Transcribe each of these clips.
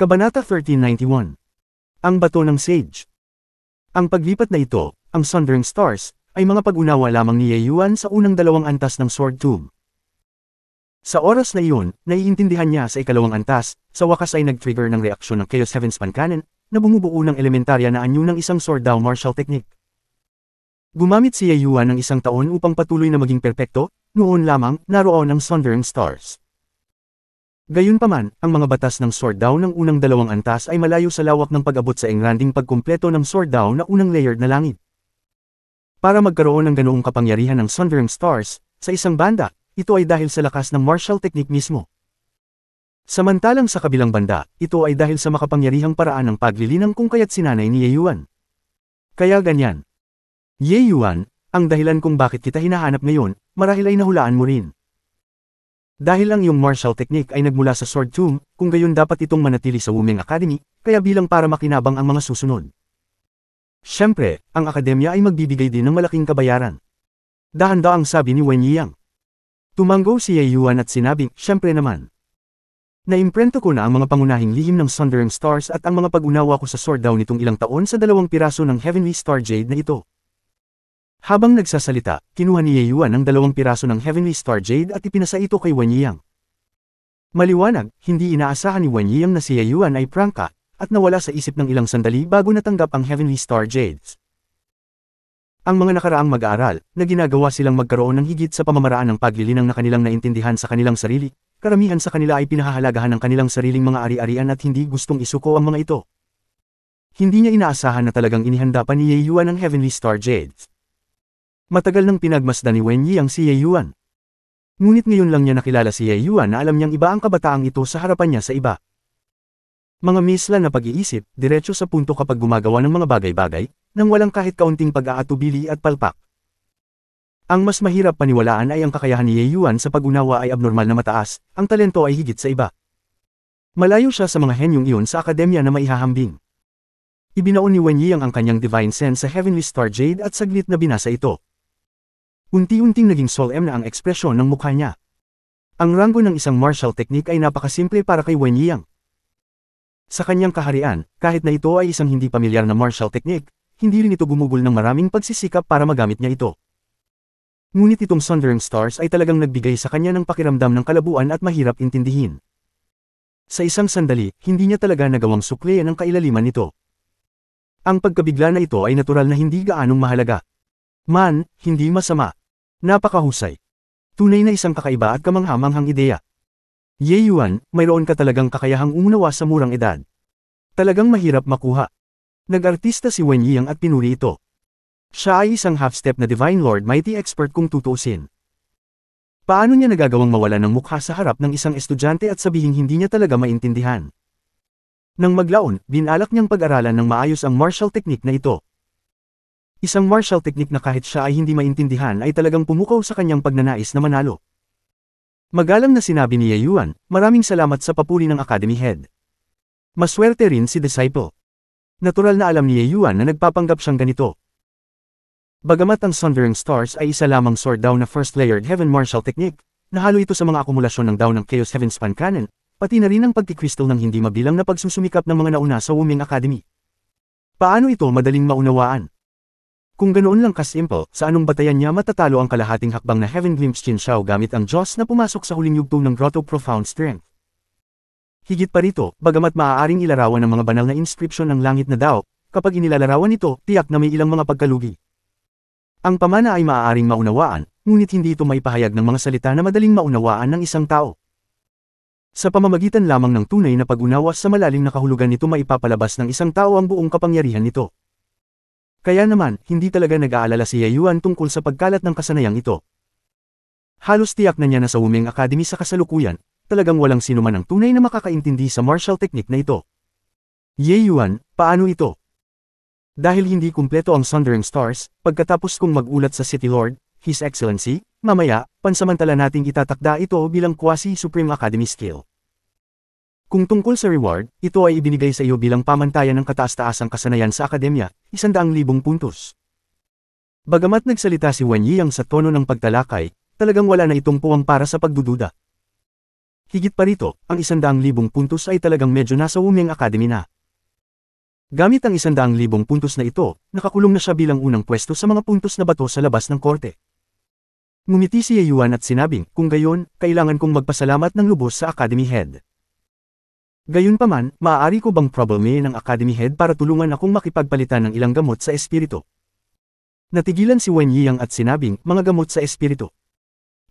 Kabanata 1391 Ang Bato ng Sage Ang paglipat na ito, ang Sundering Stars, ay mga pag-unawa lamang ni Yeyuan sa unang dalawang antas ng Sword Tomb. Sa oras na iyon, naiintindihan niya sa ikalawang antas, sa wakas ay nag-trigger ng reaksyon ng Chaos Heavens Pankanan, na bumubuo ng elementarya na anyo ng isang Sword Dao Martial Technique. Gumamit si Yeyuan ng isang taon upang patuloy na maging perpekto, noon lamang naroon ang Sundering Stars. Gayunpaman, ang mga batas ng sword Sworddown ng unang dalawang antas ay malayo sa lawak ng pag-abot sa englanding pagkumpleto ng sword Sworddown na unang layered na langit. Para magkaroon ng ganoong kapangyarihan ng Sundering Stars, sa isang banda, ito ay dahil sa lakas ng martial technique mismo. Samantalang sa kabilang banda, ito ay dahil sa makapangyarihang paraan ng paglilinang kung kaya't sinanay ni Ye Yuan. Kaya ganyan. Ye Yuan, ang dahilan kung bakit kita hinahanap ngayon, marahil ay nahulaan mo rin. Dahil ang iyong martial technique ay nagmula sa Sword Tomb, kung gayon dapat itong manatili sa Wuming Academy, kaya bilang para makinabang ang mga susunod. Siyempre, ang akademya ay magbibigay din ng malaking kabayaran. Dahanda ang sabi ni Wen Yiyang. Tumanggo si Ye Yuan at sinabing, siyempre naman. Naimprento ko na ang mga pangunahing lihim ng Sundering Stars at ang mga pag-unawa ko sa sword daw nitong ilang taon sa dalawang piraso ng Heavenly Star Jade na ito. Habang nagsasalita, kinuha ni Yeyuan ang dalawang piraso ng Heavenly Star Jade at ipinasa ito kay Wanyiyang. Maliwanag, hindi inaasahan ni Wanyiyang na si Yeyuan ay prangka, at nawala sa isip ng ilang sandali bago natanggap ang Heavenly Star Jades. Ang mga nakaraang mag-aaral, na ginagawa silang magkaroon ng higit sa pamamaraan ng paglilinang na kanilang naintindihan sa kanilang sarili, karamihan sa kanila ay pinahahalagahan ng kanilang sariling mga ari-arian at hindi gustong isuko ang mga ito. Hindi niya inaasahan na talagang inihanda pa ni Yeyuan ang Heavenly Star Jades. Matagal nang pinagmasdan ni Wen Yi ang si Ye Yuan. Ngunit ngayon lang niya nakilala si Ye Yuan na alam niyang iba ang kabataang ito sa harapan niya sa iba. Mga misla na pag-iisip, diretso sa punto kapag gumagawa ng mga bagay-bagay, nang walang kahit kaunting pag-aatubili at palpak. Ang mas mahirap paniwalaan ay ang kakayahan ni Ye Yuan sa pag-unawa ay abnormal na mataas, ang talento ay higit sa iba. Malayo siya sa mga henyong iyon sa akademya na maihahambing. Ibinaon ni Wen Yi ang kanyang divine sense sa Heavenly Star Jade at saglit na binasa ito. Unti-unting naging solemn na ang ekspresyon ng mukha niya. Ang rango ng isang martial technique ay napakasimple para kay Wen Liang. Sa kanyang kaharian, kahit na ito ay isang hindi pamilyar na martial technique, hindi rin ito gumugol ng maraming pagsisikap para magamit niya ito. Ngunit itong Sundering Stars ay talagang nagbigay sa kanya ng pakiramdam ng kalabuan at mahirap intindihin. Sa isang sandali, hindi niya talaga nagawang suklayan ang kailaliman nito. Ang pagkabigla na ito ay natural na hindi gaanong mahalaga. Man, hindi masama. Napakahusay. Tunay na isang kakaiba at kamanghamanghang ideya. Ye Yuan, mayroon ka talagang kakayahang umunawa sa murang edad. Talagang mahirap makuha. Nag-artista si Wen Yiang at pinuri ito. Siya ay isang half-step na Divine Lord Mighty Expert kung tutuusin. Paano niya nagagawang mawala ng mukha sa harap ng isang estudyante at sabihing hindi niya talaga maintindihan? Nang maglaon, binalak niyang pag-aralan ng maayos ang martial technique na ito. Isang martial technique na kahit siya ay hindi maintindihan ay talagang pumukaw sa kanyang pagnanais na manalo. Magalang na sinabi ni Yayuan, maraming salamat sa papuri ng Academy Head. Maswerte rin si Disciple. Natural na alam ni Yayuan na nagpapanggap siyang ganito. Bagamat ang Sundering Stars ay isa lamang sword down na first layered heaven martial technique, nahalo ito sa mga akumulasyon ng daw ng Chaos Heaven Span Cannon, pati na rin ang pagkikrystal ng hindi mabilang na pagsusumikap ng mga nauna sa Wuming Academy. Paano ito madaling maunawaan? Kung ganoon lang kasimple, sa anong batayan niya matatalo ang kalahating hakbang na Heaven Glimpse Chin Xiao gamit ang Diyos na pumasok sa huling yugto ng Grotto Profound Strength. Higit pa rito, bagamat maaaring ilarawan ng mga banal na inscription ng langit na daw, kapag inilalarawan ito, tiyak na may ilang mga pagkalugi. Ang pamana ay maaaring maunawaan, ngunit hindi ito maipahayag ng mga salita na madaling maunawaan ng isang tao. Sa pamamagitan lamang ng tunay na pag-unawa sa malalim na kahulugan nito maipapalabas ng isang tao ang buong kapangyarihan nito. Kaya naman, hindi talaga nag-aalala si Yayuan tungkol sa pagkalat ng kasanayang ito. Halos tiyak na niya na sa Wuming Academy sa kasalukuyan, talagang walang sinuman ang tunay na makakaintindi sa martial technique na ito. Yeyuan, paano ito? Dahil hindi kumpleto ang Sundering Stars, pagkatapos kong magulat sa City Lord, His Excellency, mamaya, pansamantala nating itatakda ito bilang quasi-Supreme Academy skill. Kung tungkol sa reward, ito ay ibinigay sa iyo bilang pamantayan ng kataas-taasang kasanayan sa akademya, 100,000 puntos. Bagamat nagsalita si Wen Yiyang sa tono ng pagtalakay, talagang wala na itong puwang para sa pagdududa. Higit pa rito, ang 100,000 puntos ay talagang medyo nasa Wumeng Academy na. Gamit ang 100,000 puntos na ito, nakakulong na siya bilang unang pwesto sa mga puntos na bato sa labas ng korte. Ngumiti si Yuan at sinabing, kung gayon, kailangan kong magpasalamat ng lubos sa Academy Head. Gayunpaman, maaari ko bang problemahin ng Academy Head para tulungan akong makipagpalitan ng ilang gamot sa espiritu? Natigilan si Wen Yiyang at sinabing, mga gamot sa espiritu.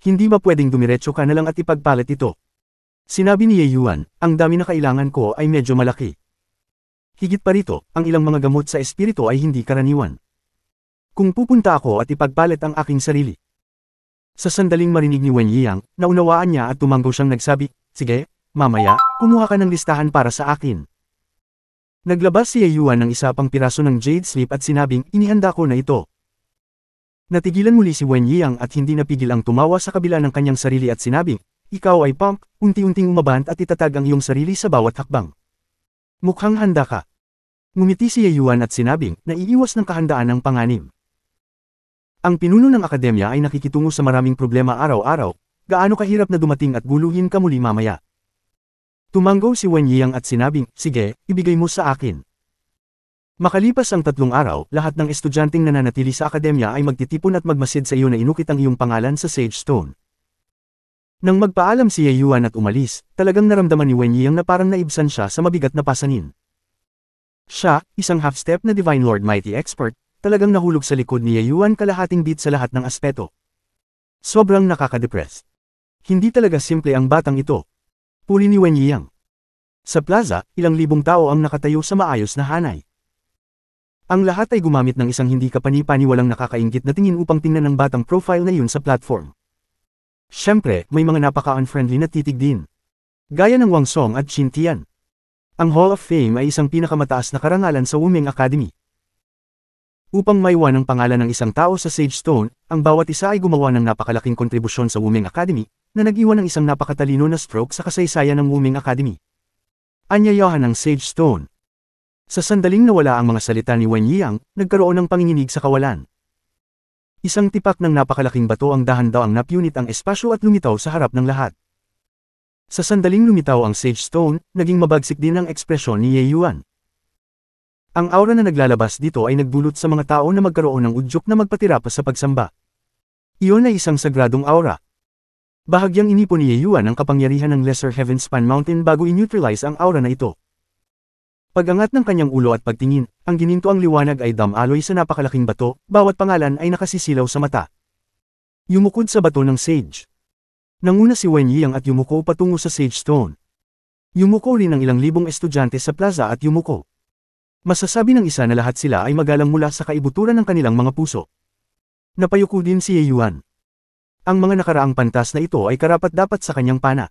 Hindi ba pwedeng dumiretso ka na lang at ipagpalit ito? Sinabi ni Ye Yuan, ang dami na kailangan ko ay medyo malaki. Higit pa rito, ang ilang mga gamot sa espiritu ay hindi karaniwan. Kung pupunta ako at ipagpalit ang aking sarili. Sa sandaling marinig ni Wen Yiyang, naunawaan niya at tumanggo siyang nagsabi, sige, Mamaya, kumuha ka ng listahan para sa akin. Naglabas si Yuan ng isa pang piraso ng jade slip at sinabing inihanda ko na ito. Natigilan muli si Wen Yiang at hindi napigil ang tumawa sa kabila ng kanyang sarili at sinabing, Ikaw ay pump, unti-unting umabant at itatag ang iyong sarili sa bawat hakbang. Mukhang handa ka. Ngumiti si Yuan at sinabing, naiiwas ng kahandaan ng panganib. Ang pinuno ng akademya ay nakikitungo sa maraming problema araw-araw, gaano kahirap na dumating at guluhin ka muli mamaya. Tumanggo si Wanyang at sinabing, sige, ibigay mo sa akin. Makalipas ang tatlong araw, lahat ng estudyanteng nananatili sa akademya ay magtitipon at magmasid sa iyo na inukit ang iyong pangalan sa Sage Stone. Nang magpaalam si Yayuan at umalis, talagang naramdaman ni Wenyang na parang naibsan siya sa mabigat na pasanin. Siya, isang half-step na Divine Lord Mighty Expert, talagang nahulog sa likod ni Yayuan kalahating bit sa lahat ng aspeto. Sobrang nakaka nakakadepress. Hindi talaga simple ang batang ito, Puri ni Wen Yiyang. Sa plaza, ilang libong tao ang nakatayo sa maayos na hanay. Ang lahat ay gumamit ng isang hindi kapanipani walang nakakaingit na tingin upang tingnan ang batang profile na yun sa platform. Siyempre, may mga napaka-unfriendly na titig din. Gaya ng Wang Song at Chin Tian. Ang Hall of Fame ay isang pinakamataas na karangalan sa Wuming Academy. Upang maiwan ang pangalan ng isang tao sa Sage Stone, ang bawat isa ay gumawa ng napakalaking kontribusyon sa Wuming Academy, na nag-iwan ng isang napakatalino na stroke sa kasaysayan ng Wuming Academy. Anyayahan ng Sage Stone Sa sandaling nawala ang mga salita ni Wen Yiang, nagkaroon ng panginginig sa kawalan. Isang tipak ng napakalaking bato ang dahan daw ang napunit ang espasyo at lumitaw sa harap ng lahat. Sa sandaling lumitaw ang Sage Stone, naging mabagsik din ang ekspresyon ni Ye Yuan. Ang aura na naglalabas dito ay nagdulot sa mga tao na magkaroon ng udyok na magpatira pa sa pagsamba. Iyon ay isang sagradong aura, Bahagyang inipon ni Yeyuan ang kapangyarihan ng Lesser Heavenspan Mountain bago i-neutralize ang aura na ito. Pagangat ng kanyang ulo at pagtingin, ang gininto ang liwanag ay damaloy sa napakalaking bato, bawat pangalan ay nakasisilaw sa mata. Yumukod sa bato ng Sage. Nanguna si Wen Yiyang at yumuko patungo sa Sage Stone. Yumuko rin ang ilang libong estudyante sa plaza at yumuko. Masasabi ng isa na lahat sila ay magalang mula sa kaibuturan ng kanilang mga puso. Napayuko din si Yeyuan. Ang mga nakaraang pantas na ito ay karapat-dapat sa kanyang pana.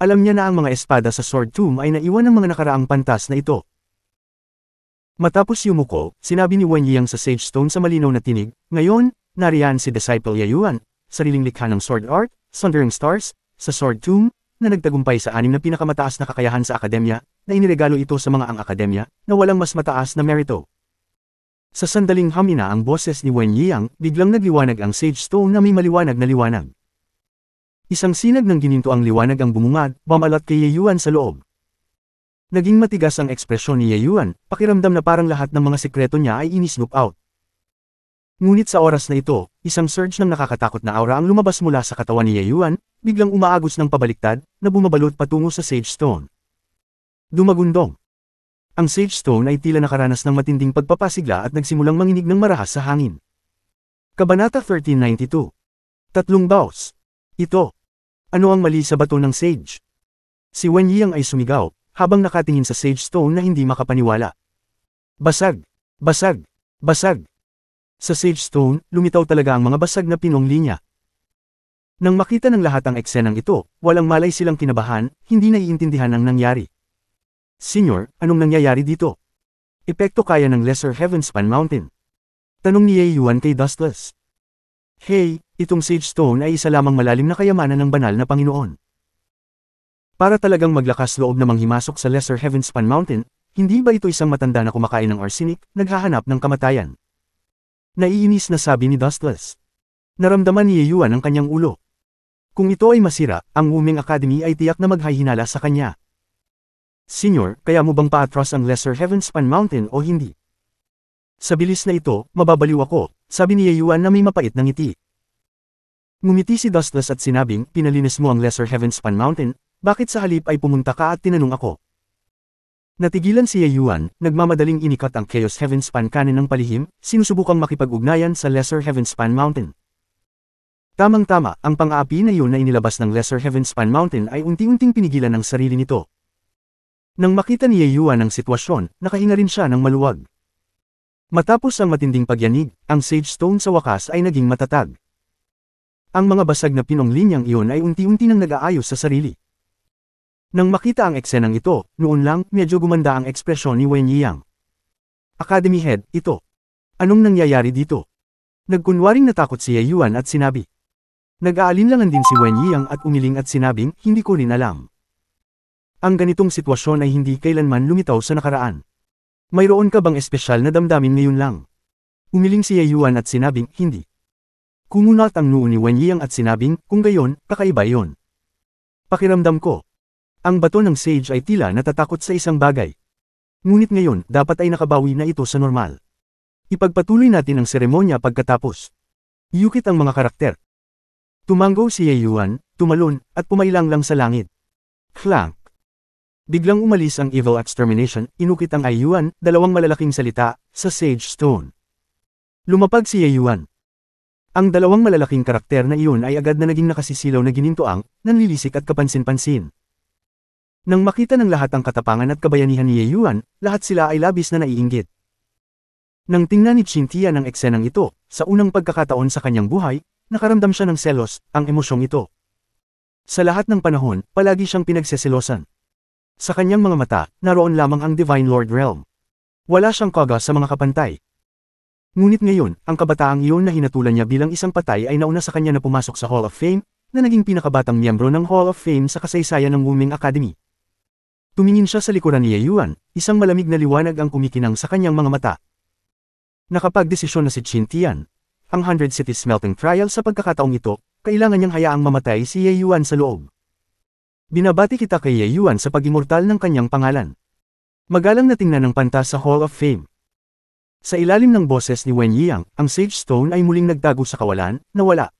Alam niya na ang mga espada sa Sword Tomb ay naiwan ng mga nakaraang pantas na ito. Matapos yumuko, sinabi ni Wen Yiang sa Sage Stone sa malinaw na tinig, Ngayon, nariyan si Disciple Yayuan, sariling likha ng Sword Art, Sundering Stars, sa Sword Tomb, na nagtagumpay sa anim na pinakamataas na kakayahan sa akademya, na iniregalo ito sa mga ang akademya, na walang mas mataas na merito. Sa sandaling hamina ang boses ni Wen Yiang, biglang nagliwanag ang sage stone na may maliwanag na liwanag. Isang sinag ng gininto ang liwanag ang bumungad, pamalat kay Ye Yuan sa loob. Naging matigas ang ekspresyon ni Ye Yuan, pakiramdam na parang lahat ng mga sekreto niya ay inisnoop out. Ngunit sa oras na ito, isang surge ng nakakatakot na aura ang lumabas mula sa katawan ni Ye Yuan, biglang umaagos ng pabaliktad, na bumabalot patungo sa sage stone. Dumagundong. Ang Sage Stone ay tila nakaranas ng matinding pagpapasigla at nagsimulang manginig ng marahas sa hangin. Kabanata 1392 Tatlong Baos Ito Ano ang mali sa bato ng Sage? Si Wen Yiyang ay sumigaw, habang nakatingin sa Sage Stone na hindi makapaniwala. Basag! Basag! Basag! Sa Sage Stone, lumitaw talaga ang mga basag na pinong linya. Nang makita ng lahat ang eksenang ito, walang malay silang kinabahan, hindi naiintindihan ang nangyari. Senyor, anong nangyayari dito? Epekto kaya ng Lesser Heavenspan Mountain. Tanong ni Ye Yuan kay Dustless. Hey, itong Sage Stone ay isa lamang malalim na kayamanan ng banal na Panginoon. Para talagang maglakas loob na manghimasok sa Lesser Heavenspan Mountain, hindi ba ito isang matanda na kumakain ng arsenic, naghahanap ng kamatayan? Naiinis na sabi ni Dustless. Naramdaman ni Ye Yuan ang kanyang ulo. Kung ito ay masira, ang Wuming Academy ay tiyak na maghahinala sa kanya. Senior, kaya mo bang paatras ang Lesser Heavenspan Mountain o hindi? Sa bilis na ito, mababaliw ako, sabi ni Yayuan na may mapait na ng ngiti. Ngumiti si Dustless at sinabing, pinalinis mo ang Lesser Heavenspan Mountain, bakit sa halip ay pumunta ka at tinanong ako? Natigilan si Yayuan, nagmamadaling inikat ang Chaos Heavenspan kanin ng palihim, sinusubukang makipag-ugnayan sa Lesser Heavenspan Mountain. Tamang-tama, ang pang-aapi na iyon na inilabas ng Lesser Heavenspan Mountain ay unti-unting pinigilan ng sarili nito, nang makita ni Yeyuan ang sitwasyon, nakahinga rin siya ng maluwag. Matapos ang matinding pagyanig, ang Sage Stone sa wakas ay naging matatag. Ang mga basag na pinong linyang iyon ay unti-unti nang nag-aayos sa sarili. Nang makita ang eksenang ito, noon lang, medyo gumanda ang ekspresyon ni Wen Yiyang. Academy Head, ito. Anong nangyayari dito? Nagkunwaring natakot si Yeyuan at sinabi. Nag-aalinlangan din si Wen Yiyang at umiling at sinabing, hindi ko rin alam. Ang ganitong sitwasyon ay hindi kailanman lumitaw sa nakaraan. Mayroon ka bang espesyal na damdamin ngayon lang? Umiling si Yayuan at sinabing, hindi. Kumunot ang noo ni Wen at sinabing, kung gayon, kakaiba yon. Pakiramdam ko. Ang bato ng sage ay tila natatakot sa isang bagay. Ngunit ngayon, dapat ay nakabawi na ito sa normal. Ipagpatuloy natin ang seremonya pagkatapos. Yukit ang mga karakter. Tumanggaw si Yayuan, tumalon, at pumailang lang sa langit. Klang! Biglang umalis ang evil extermination, inukit ang Ayuan, dalawang malalaking salita, sa Sage Stone. Lumapag si Ayuan. Ang dalawang malalaking karakter na iyon ay agad na naging nakasisilaw na ginintoang, nanlilisik at kapansin-pansin. Nang makita ng lahat ang katapangan at kabayanihan ni Yeyuan, lahat sila ay labis na naiinggit. Nang tingnan ni Chintia ng eksenang ito, sa unang pagkakataon sa kanyang buhay, nakaramdam siya ng selos, ang emosyong ito. Sa lahat ng panahon, palagi siyang pinagseselosan. Sa kanyang mga mata, naroon lamang ang Divine Lord Realm. Wala siyang kaga sa mga kapantay. Ngunit ngayon, ang kabataang iyon na hinatulan niya bilang isang patay ay nauna sa kanya na pumasok sa Hall of Fame, na naging pinakabatang miyembro ng Hall of Fame sa kasaysayan ng Wuming Academy. Tumingin siya sa likuran ni Ye Yuan, isang malamig na liwanag ang kumikinang sa kanyang mga mata. Nakapagdesisyon na si Qin Tian. Ang 100 Cities Smelting Trial sa pagkakataong ito, kailangan niyang hayaang mamatay si Ye Yuan sa loob. Binabati kita kay Yayuan sa pag-immortal ng kanyang pangalan. Magalang na tingnan ng panta sa Hall of Fame. Sa ilalim ng boses ni Wen Yiang, ang Sage Stone ay muling nagtago sa kawalan, nawala.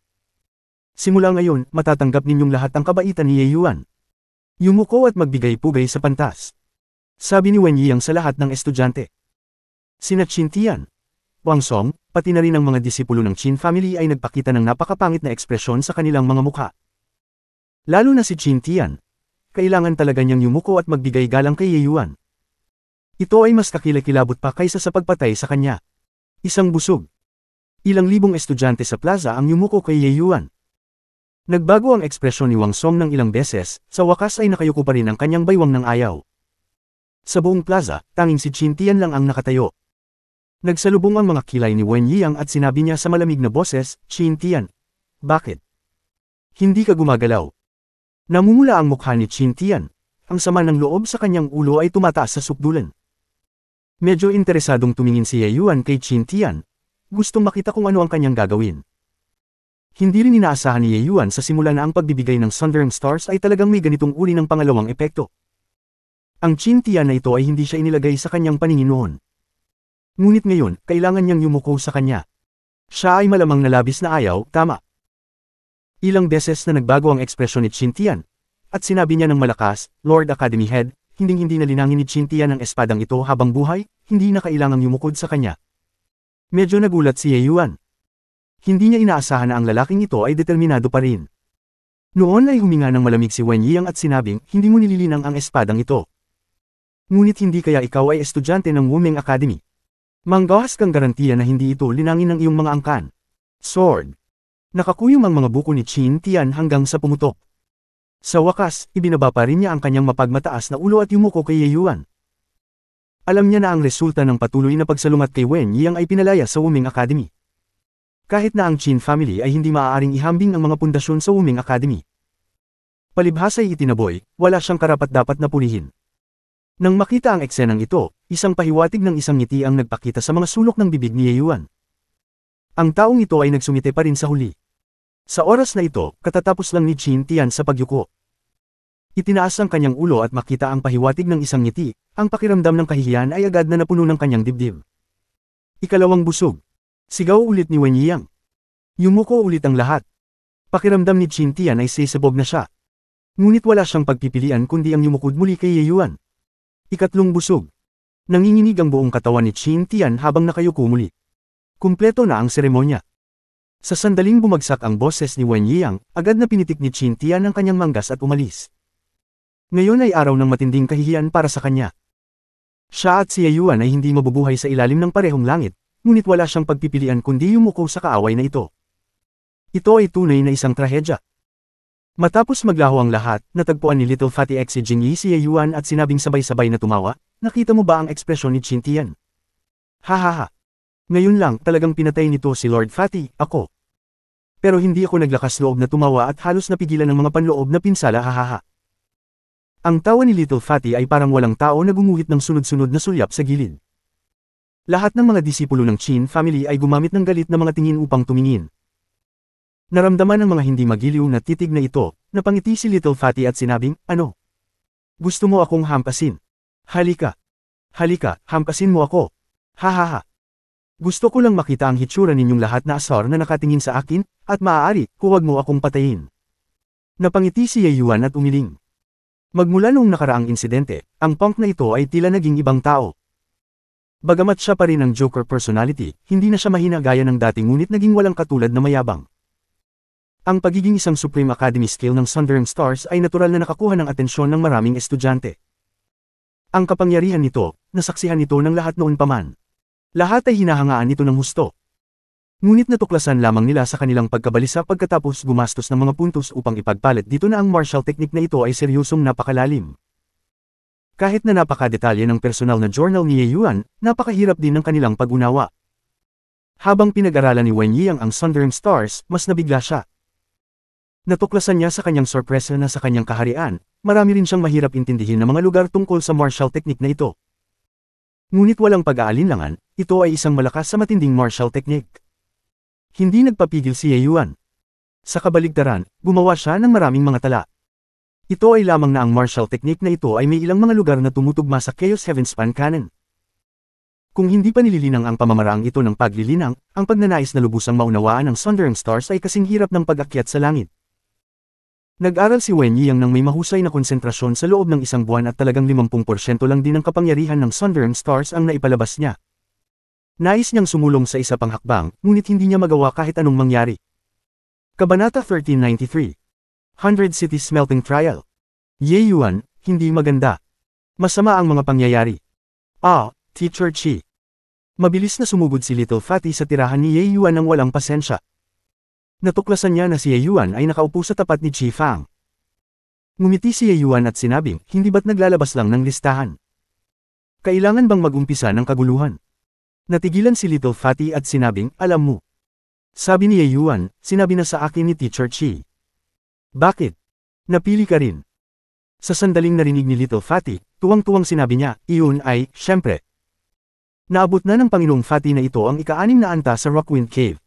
Simula ngayon, matatanggap ninyong lahat ang kabaitan ni Yayuan. Yumuko at magbigay-pugay sa pantas. Sabi ni Wen Yiang sa lahat ng estudyante. Sina Qin Tian, Wang Song, pati na rin ang mga disipulo ng Qin family ay nagpakita ng napakapangit na ekspresyon sa kanilang mga mukha. Lalo na si Chintian. Kailangan talaga niyang yumuko at magbigay galang kay Yeyuan. Ito ay mas kakilakilabot pa kaysa sa pagpatay sa kanya. Isang busog. Ilang libong estudyante sa plaza ang yumuko kay Yeyuan. Nagbago ang ekspresyon ni Wang Song ng ilang beses, sa wakas ay nakayuko pa rin ang kanyang baywang ng ayaw. Sa buong plaza, tanging si Chintian lang ang nakatayo. Nagsalubong ang mga kilay ni Wen Yiang at sinabi niya sa malamig na boses, Chintian. Bakit? Hindi ka gumagalaw, Namumula ang mukha ni Chin Tian. Ang sama ng loob sa kanyang ulo ay tumataas sa sukdulan. Medyo interesadong tumingin si Ye Yuan kay Chin Tian. Gustong makita kung ano ang kanyang gagawin. Hindi rin inaasahan ni Ye Yuan sa simula na ang pagbibigay ng Sundering Stars ay talagang may ganitong uri ng pangalawang epekto. Ang Chin Tian na ito ay hindi siya inilagay sa kanyang paningin noon. Ngunit ngayon, kailangan niyang yumuko sa kanya. Siya ay malamang nalabis na ayaw, tama. Ilang beses na nagbago ang ekspresyon ni Chintian. At sinabi niya ng malakas, Lord Academy Head, hinding-hindi na linangin ni Chintian ang espadang ito habang buhay, hindi na kailangang yumukod sa kanya. Medyo nagulat si Yeyuan. Hindi niya inaasahan na ang lalaking ito ay determinado pa rin. Noon ay huminga ng malamig si Wen Yiyang at sinabing, hindi mo nililinang ang espadang ito. Ngunit hindi kaya ikaw ay estudyante ng Wumeng Academy. Manggahas kang garantiya na hindi ito linangin ng iyong mga angkan. Sword. Nakakuyom ang mga buko ni Qin Tian hanggang sa pumutok. Sa wakas, ibinaba pa rin niya ang kanyang mapagmataas na ulo at yumuko kay Ye Yuan. Alam niya na ang resulta ng patuloy na pagsalungat kay Wen Yang ay pinalaya sa Wuming Academy. Kahit na ang Qin family ay hindi maaaring ihambing ang mga pundasyon sa Wuming Academy. Palibhasa ay itinaboy, wala siyang karapat-dapat na pulihin. Nang makita ang eksenang ito, isang pahiwatig ng isang ngiti ang nagpakita sa mga sulok ng bibig ni Ye Yuan. Ang taong ito ay nagsumite pa rin sa huli. Sa oras na ito, katatapos lang ni Qin Tian sa pagyuko. Itinaas ang kanyang ulo at makita ang pahiwatig ng isang ngiti, ang pakiramdam ng kahihiyan ay agad na napuno ng kanyang dibdib. Ikalawang busog. Sigaw ulit ni Wen Yiyang. Yumuko ulit ang lahat. Pakiramdam ni Qin Tian ay sisibog na siya. Ngunit wala siyang pagpipilian kundi ang yumukod muli kay Ye Yuan. Ikatlong busog. Nanginginig ang buong katawan ni Qin Tian habang nakayuko muli. Kumpleto na ang seremonya. Sa sandaling bumagsak ang boses ni Wen Yiang, agad na pinitik ni Qin Tian ang kanyang manggas at umalis. Ngayon ay araw ng matinding kahihiyan para sa kanya. Siya at si Yuan ay hindi mabubuhay sa ilalim ng parehong langit, ngunit wala siyang pagpipilian kundi yumuko sa kaaway na ito. Ito ay tunay na isang trahedya. Matapos maglaho ang lahat, natagpuan ni Little Fatty X si Jingyi si Yuan at sinabing sabay-sabay na tumawa, nakita mo ba ang ekspresyon ni Qin Tian? Hahaha, ngayon lang talagang pinatay nito si Lord Fatty, ako. Pero hindi ako naglakas loob na tumawa at halos napigilan ng mga panloob na pinsala hahaha. Ang tawa ni Little Fatty ay parang walang tao na gumuhit ng sunod-sunod na sulyap sa gilid. Lahat ng mga disipulo ng Chin family ay gumamit ng galit na mga tingin upang tumingin. Naramdaman ng mga hindi magiliw na titig na ito, napangiti si Little Fatty at sinabing, ano? Gusto mo akong hampasin? Halika. Halika, hampasin mo ako. Hahaha. Gusto ko lang makita ang hitsura ninyong lahat na asar na nakatingin sa akin, at maaari, huwag mo akong patayin. Napangiti si Yayuan at umiling. Magmula nung nakaraang insidente, ang punk na ito ay tila naging ibang tao. Bagamat siya pa rin ang Joker personality, hindi na siya mahina gaya ng dati ngunit naging walang katulad na mayabang. Ang pagiging isang Supreme Academy skill ng Sundering Stars ay natural na nakakuha ng atensyon ng maraming estudyante. Ang kapangyarihan nito, nasaksihan ito ng lahat noon paman. Lahat ay hinahangaan ito ng husto. Ngunit natuklasan lamang nila sa kanilang pagkabalisa pagkatapos gumastos ng mga puntos upang ipagpalit dito na ang martial technique na ito ay seryosong napakalalim. Kahit na napakadetalye ng personal na journal ni Ye Yuan, napakahirap din ng kanilang pag-unawa. Habang pinag-aralan ni Wen Yiyang ang Sundering Stars, mas nabigla siya. Natuklasan niya sa kanyang sorpresa na sa kanyang kaharian, marami rin siyang mahirap intindihin na mga lugar tungkol sa martial technique na ito. Ngunit walang pag-aalinlangan, ito ay isang malakas sa matinding martial technique. Hindi nagpapigil si Yeyuan. Sa kabaligtaran, gumawa siya ng maraming mga tala. Ito ay lamang na ang martial technique na ito ay may ilang mga lugar na tumutugma sa Chaos Heavenspan Cannon. Kung hindi pa nililinang ang pamamaraang ito ng paglilinang, ang pagnanais na lubusang maunawaan ng Sundering Stars ay kasing hirap ng pag-akyat sa langit. Nag-aral si Wen Yiang ng may mahusay na konsentrasyon sa loob ng isang buwan at talagang 50% lang din ang kapangyarihan ng Sunburn Stars ang naipalabas niya. Nais niyang sumulong sa isa pang hakbang, ngunit hindi niya magawa kahit anong mangyari. Kabanata 1393 100 Cities Melting Trial Ye Yuan, hindi maganda. Masama ang mga pangyayari. Ah, Teacher Chi. Mabilis na sumugod si Little Fatty sa tirahan ni Ye Yuan ng walang pasensya natuklasan niya na si Yeyuan ay nakaupo sa tapat ni Chi Fang. Ngumiti si Yeyuan at sinabing, hindi ba't naglalabas lang ng listahan? Kailangan bang magumpisa ng kaguluhan? Natigilan si Little Fatty at sinabing, alam mo. Sabi ni Yeyuan, sinabi na sa akin ni Teacher Chi. Bakit? Napili ka rin. Sa sandaling narinig ni Little Fatty, tuwang-tuwang sinabi niya, iyon ay, syempre. Naabot na ng Panginoong Fatty na ito ang ika-anim na anta sa Rockwind Cave.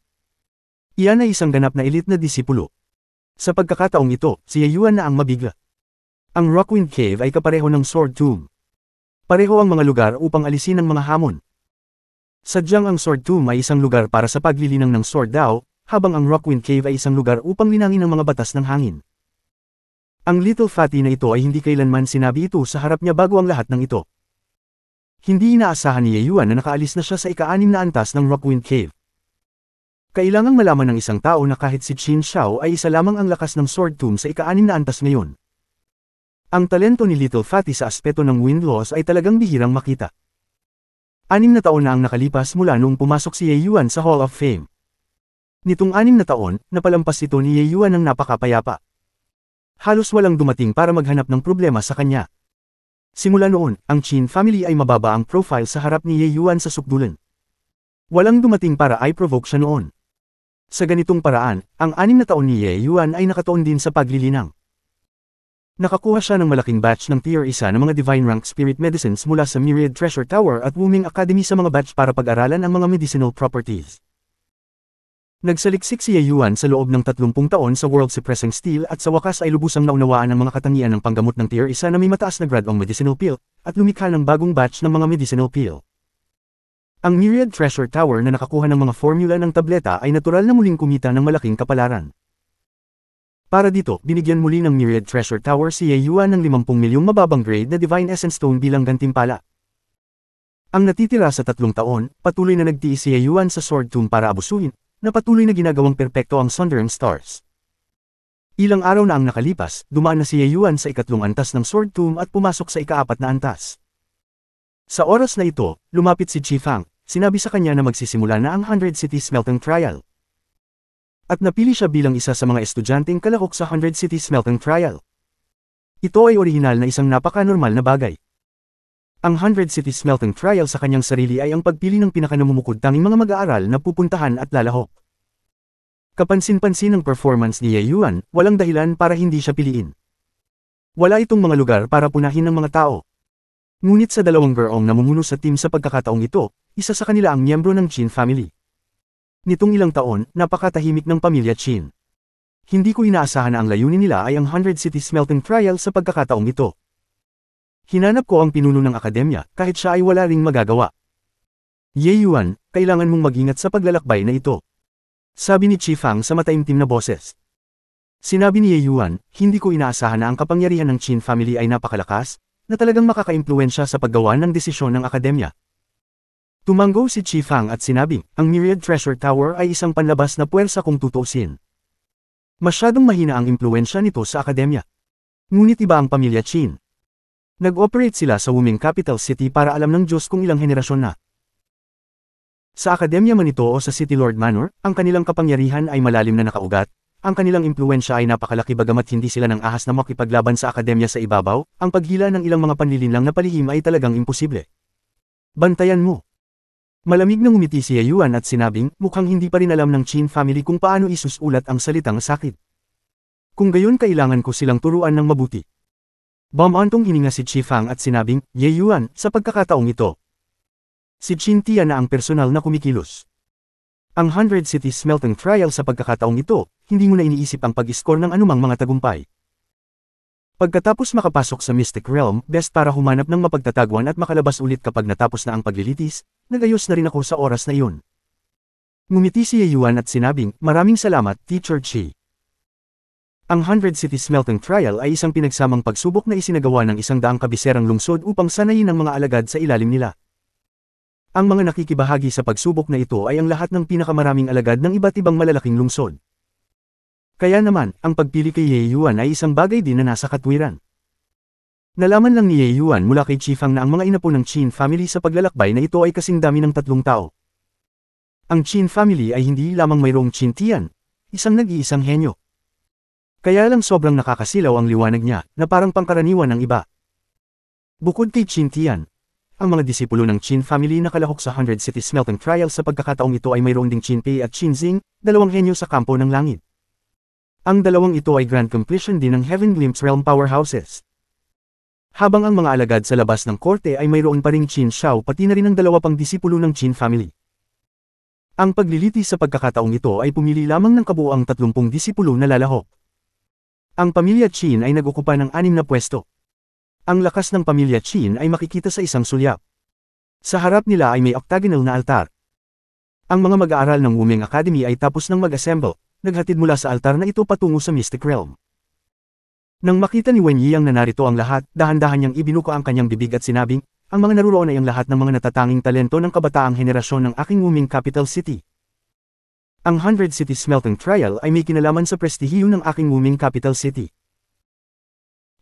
Iyan ay isang ganap na elite na disipulo. Sa pagkakataong ito, si Yayuan na ang mabigla. Ang Rockwind Cave ay kapareho ng Sword Tomb. Pareho ang mga lugar upang alisin ang mga hamon. Sadyang ang Sword Tomb ay isang lugar para sa paglilinang ng Sword Dao, habang ang Rockwind Cave ay isang lugar upang linangin ang mga batas ng hangin. Ang Little Fatty na ito ay hindi kailanman sinabi ito sa harap niya bago ang lahat ng ito. Hindi inaasahan ni Yeyuan na nakaalis na siya sa ika na antas ng Rockwind Cave. Kailangang malaman ng isang tao na kahit si Qin Shao ay isa lamang ang lakas ng Sword Tomb sa ika na antas ngayon. Ang talento ni Little Fatty sa aspeto ng Wind Loss ay talagang bihirang makita. Anim na taon na ang nakalipas mula noong pumasok si Ye Yuan sa Hall of Fame. Nitong anim na taon, napalampas ito ni Ye Yuan ng napakapayapa. Halos walang dumating para maghanap ng problema sa kanya. Simula noon, ang Chin family ay mababa ang profile sa harap ni Ye Yuan sa sukdulan. Walang dumating para i-provoke siya noon. Sa ganitong paraan, ang anim na taon ni Ye Yuan ay nakataon din sa paglilinang. Nakakuha siya ng malaking batch ng Tier 1 ng mga Divine Rank Spirit Medicines mula sa Myriad Treasure Tower at Wuming Academy sa mga batch para pag-aralan ang mga medicinal properties. Nagsaliksik si Ye Yuan sa loob ng 30 taon sa World Suppressing Steel at sa wakas ay lubusang naunawaan ang mga katangian ng panggamot ng Tier 1 na may mataas na grad ang medicinal pill, at lumikha ng bagong batch ng mga medicinal pill. Ang Myriad Treasure Tower na nakakuha ng mga formula ng tableta ay natural na muling kumita ng malaking kapalaran. Para dito, binigyan muli ng Myriad Treasure Tower si Yeyua ng 50 milyong mababang grade na Divine Essence Stone bilang gantimpala. Ang natitira sa tatlong taon, patuloy na nagtiis si Yeyuan sa Sword Tomb para abusuin, na patuloy na ginagawang perpekto ang Sundering Stars. Ilang araw na ang nakalipas, dumaan na si Yeyuan sa ikatlong antas ng Sword Tomb at pumasok sa ikaapat na antas. Sa oras na ito, lumapit si Chi Fang, sinabi sa kanya na magsisimula na ang 100 Cities Melting Trial. At napili siya bilang isa sa mga estudyanteng kalakok sa 100 Cities Melting Trial. Ito ay orihinal na isang napaka-normal na bagay. Ang 100 Cities Melting Trial sa kanyang sarili ay ang pagpili ng pinakanamumukod tanging mga mag-aaral na pupuntahan at lalahok. Kapansin-pansin ang performance ni Ye Yuan, walang dahilan para hindi siya piliin. Wala itong mga lugar para punahin ng mga tao. Ngunit sa dalawang girong namumuno sa team sa pagkakataong ito, isa sa kanila ang miyembro ng Chin family. Nitong ilang taon, napakatahimik ng pamilya Chin. Hindi ko inaasahan na ang layunin nila ay ang 100 City Smelting Trial sa pagkakataong ito. Hinanap ko ang pinuno ng akademya kahit siya ay wala ring magagawa. Ye Yuan, kailangan mong magingat sa paglalakbay na ito. Sabi ni Chi Fang sa mataimtim na boses. Sinabi ni Ye Yuan, hindi ko inaasahan na ang kapangyarihan ng Qin family ay napakalakas, na talagang makakaimpluensya sa paggawa ng desisyon ng akademya, Tumanggo si Chief Hang at sinabi, ang Myriad Treasure Tower ay isang panlabas na puwersa kung tutusin. Masyadong mahina ang impluensya nito sa akademya. Ngunit iba ang pamilya Chin. Nag-operate sila sa Wuming Capital City para alam ng Diyos kung ilang henerasyon na. Sa akademya man ito o sa City Lord Manor, ang kanilang kapangyarihan ay malalim na nakaugat, ang kanilang impluensya ay napakalaki bagamat hindi sila ng ahas na makipaglaban sa akademya sa ibabaw, ang paghila ng ilang mga panlilinlang na palihim ay talagang imposible. Bantayan mo! Malamig na umiti si Yuan at sinabing, mukhang hindi pa rin alam ng Chin family kung paano isusulat ang salitang sakit. Kung gayon kailangan ko silang turuan ng mabuti. Bamantong hininga si Chi Fang at sinabing, Ye Yuan, sa pagkakataong ito. Si Chin Tia na ang personal na kumikilos. Ang 100 City Smelting Trial sa pagkakataong ito, hindi mo na iniisip ang pag-score ng anumang mga tagumpay. Pagkatapos makapasok sa Mystic Realm, best para humanap ng mapagtatagwan at makalabas ulit kapag natapos na ang paglilitis, nagayos na rin ako sa oras na iyon. Ngumiti si Yeyuan at sinabing, maraming salamat, Teacher Chi. Ang 100 City Smelting Trial ay isang pinagsamang pagsubok na isinagawa ng isang daang kabiserang lungsod upang sanayin ang mga alagad sa ilalim nila. Ang mga nakikibahagi sa pagsubok na ito ay ang lahat ng pinakamaraming alagad ng iba't ibang malalaking lungsod. Kaya naman, ang pagpili kay Ye Yuan ay isang bagay din na nasa katwiran. Nalaman lang ni Ye Yuan mula kay Chifang na ang mga inapo ng Qin family sa paglalakbay na ito ay kasing dami ng tatlong tao. Ang Qin family ay hindi lamang mayroong Qin Tian, isang nag-iisang henyo. Kaya lang sobrang nakakasilaw ang liwanag niya, na parang pangkaraniwan ng iba. Bukod kay Qin Tian, ang mga disipulo ng Qin family na kalahok sa 100 City Smelting Trial sa pagkakataong ito ay mayroong ding Qin Pei at Qin Xing, dalawang henyo sa kampo ng langit. Ang dalawang ito ay grand completion din ng Heaven Glimpse Realm powerhouses. Habang ang mga alagad sa labas ng korte ay mayroon pa ring Qin Shao pati na rin ang dalawa pang disipulo ng Qin family. Ang paglilitis sa pagkakataong ito ay pumili lamang ng kabuoang 30 disipulo na lalahok. Ang pamilya Qin ay nagukupa ng anim na pwesto. Ang lakas ng pamilya Qin ay makikita sa isang sulyap. Sa harap nila ay may octagonal na altar. Ang mga mag-aaral ng Wuming Academy ay tapos ng mag-assemble naghatid mula sa altar na ito patungo sa Mystic Realm. Nang makita ni Wen Yi ang nanarito ang lahat, dahan-dahan niyang ibinuko ang kanyang bibig at sinabing, ang mga naruroon ay ang lahat ng mga natatanging talento ng kabataang henerasyon ng aking Wuming Capital City. Ang 100 City Smelting Trial ay may kinalaman sa prestihiyo ng aking Wuming Capital City.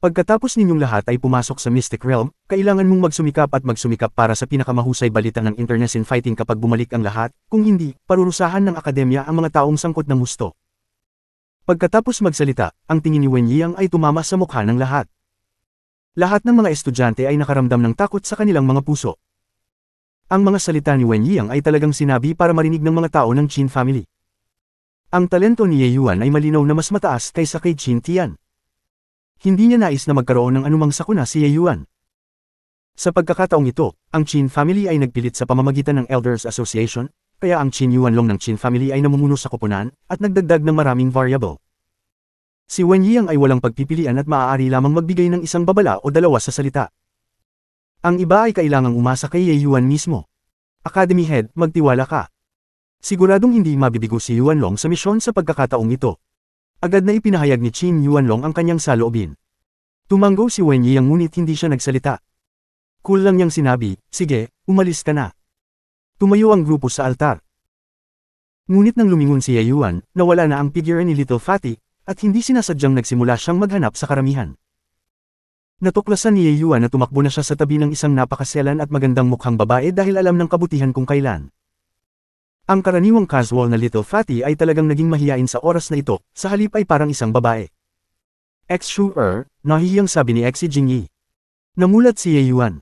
Pagkatapos ninyong lahat ay pumasok sa Mystic Realm, kailangan mong magsumikap at magsumikap para sa pinakamahusay balita ng Internet in Fighting kapag bumalik ang lahat, kung hindi, parurusahan ng akademya ang mga taong sangkot ng husto. Pagkatapos magsalita, ang tingin ni Wen Yiang ay tumama sa mukha ng lahat. Lahat ng mga estudyante ay nakaramdam ng takot sa kanilang mga puso. Ang mga salita ni Wen Yiang ay talagang sinabi para marinig ng mga tao ng Qin family. Ang talento ni Ye Yuan ay malinaw na mas mataas kaysa kay Qin Tian. Hindi niya nais na magkaroon ng anumang sakuna si Yeyuan. Sa pagkakataong ito, ang Qin family ay nagpilit sa pamamagitan ng Elders Association, kaya ang Qin Yuanlong ng Qin family ay namumuno sa koponan, at nagdagdag ng maraming variable. Si Wen Yiang ay walang pagpipilian at maaari lamang magbigay ng isang babala o dalawa sa salita. Ang iba ay kailangang umasa kay Ye Yuan mismo. Academy Head, magtiwala ka. Siguradong hindi mabibigo si Yuan Long sa misyon sa pagkakataong ito. Agad na ipinahayag ni Qin Yuanlong ang kanyang saloobin. Tumanggo si Wen Yiyang ngunit hindi siya nagsalita. Cool lang niyang sinabi, sige, umalis ka na. Tumayo ang grupo sa altar. Ngunit nang lumingon si Yayuan, nawala na ang figure ni Little Fatty, at hindi sinasadyang nagsimula siyang maghanap sa karamihan. Natuklasan ni Yeyuan na tumakbo na siya sa tabi ng isang napakaselan at magandang mukhang babae dahil alam ng kabutihan kung kailan. Ang karaniwang casual na little fatty ay talagang naging mahiyain sa oras na ito, sa halip ay parang isang babae. Ex-shooter, nahihiyang sabi ni Exi Jingyi. Namulat si Ye Yuan.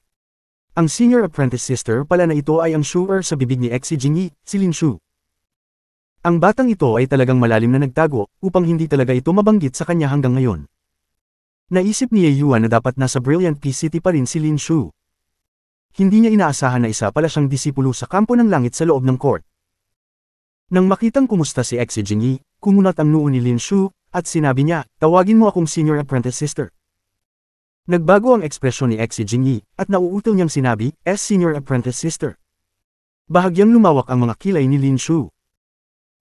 Ang senior apprentice sister pala na ito ay ang shooter sa bibig ni Exi Jingyi, si Lin Shu. Ang batang ito ay talagang malalim na nagtago, upang hindi talaga ito mabanggit sa kanya hanggang ngayon. Naisip ni Ye Yuan na dapat nasa Brilliant Peace City pa rin si Lin Shu. Hindi niya inaasahan na isa pala siyang disipulo sa kampo ng langit sa loob ng court. Nang makitang kumusta si Exigeny, kumunat ang noo ni Lin Shu, at sinabi niya, tawagin mo akong senior apprentice sister. Nagbago ang ekspresyon ni Exigeny, at nauutil niyang sinabi, S senior apprentice sister. Bahagyang lumawak ang mga kilay ni Lin Shu.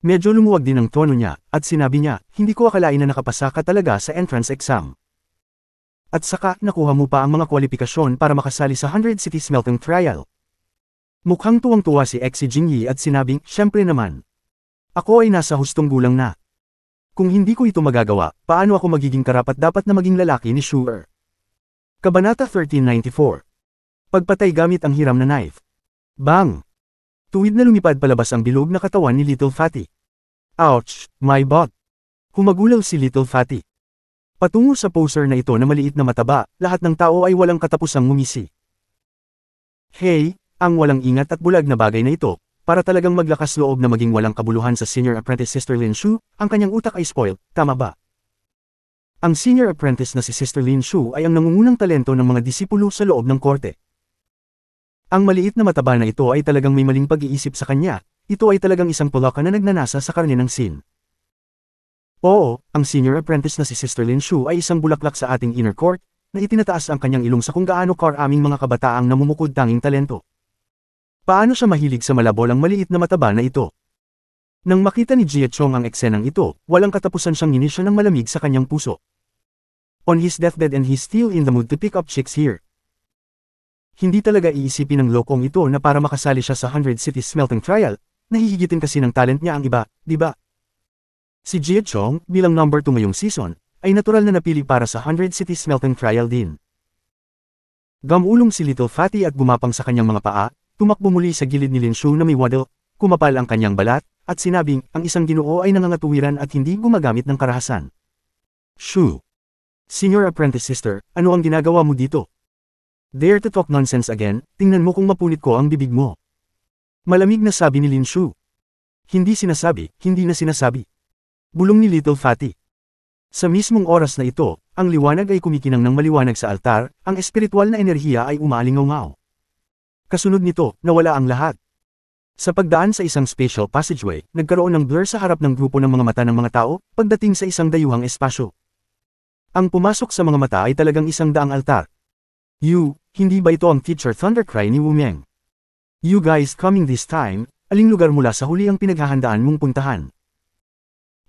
Medyo lumuwag din ang tono niya, at sinabi niya, hindi ko akalain na nakapasa ka talaga sa entrance exam. At saka, nakuha mo pa ang mga kwalifikasyon para makasali sa 100 City Smelting Trial. Mukhang tuwang-tuwa si Exi Jingyi at sinabing, syempre naman. Ako ay nasa hustong gulang na. Kung hindi ko ito magagawa, paano ako magiging karapat dapat na maging lalaki ni Shuer? Kabanata 1394 Pagpatay gamit ang hiram na knife. Bang! Tuwid na lumipad palabas ang bilog na katawan ni Little Fatty. Ouch, my bot! Humagulaw si Little Fatty. Patungo sa poser na ito na maliit na mataba, lahat ng tao ay walang katapusang ngumisi. Hey, ang walang ingat at bulag na bagay na ito, para talagang maglakas loob na maging walang kabuluhan sa senior apprentice Sister Lin Shu, ang kanyang utak ay spoiled, tama ba? Ang senior apprentice na si Sister Lin Shu ay ang nangungunang talento ng mga disipulo sa loob ng korte. Ang maliit na mataba na ito ay talagang may maling pag-iisip sa kanya, ito ay talagang isang pulaka na nagnanasa sa karne ng sin. Oo, ang senior apprentice na si Sister Lin Shu ay isang bulaklak sa ating inner court, na itinataas ang kanyang ilong sa kung gaano karaming mga kabataang namumukod tanging talento. Paano siya mahilig sa malabolang maliit na mataba na ito? Nang makita ni Jia Chong ang eksenang ito, walang katapusan siyang inisyo ng malamig sa kanyang puso. On his deathbed and he's still in the mood to pick up chicks here. Hindi talaga iisipin ng lokong ito na para makasali siya sa 100 City Smelting Trial, nahihigitin kasi ng talent niya ang iba, di ba? Si Jia Chong, bilang number 2 ngayong season, ay natural na napili para sa 100 City Smelting Trial din. Gamulong si Little Fatty at gumapang sa kanyang mga paa, tumakbo muli sa gilid ni Lin Shu na may waddle, kumapal ang kanyang balat, at sinabing, ang isang ginoo ay nangangatuwiran at hindi gumagamit ng karahasan. Shu! Senior apprentice sister, ano ang ginagawa mo dito? Dare to talk nonsense again, tingnan mo kung mapunit ko ang bibig mo. Malamig na sabi ni Lin Shu. Hindi sinasabi, hindi na sinasabi. Bulong ni Little Fatty. Sa mismong oras na ito, ang liwanag ay kumikinang ng maliwanag sa altar, ang espiritual na enerhiya ay umaalingaw-ngaw. Kasunod nito, nawala ang lahat. Sa pagdaan sa isang special passageway, nagkaroon ng blur sa harap ng grupo ng mga mata ng mga tao, pagdating sa isang dayuhang espasyo. Ang pumasok sa mga mata ay talagang isang daang altar. You, hindi ba ito ang teacher Thundercry ni Wu Meng? You guys coming this time, aling lugar mula sa huli ang pinaghahandaan mong puntahan?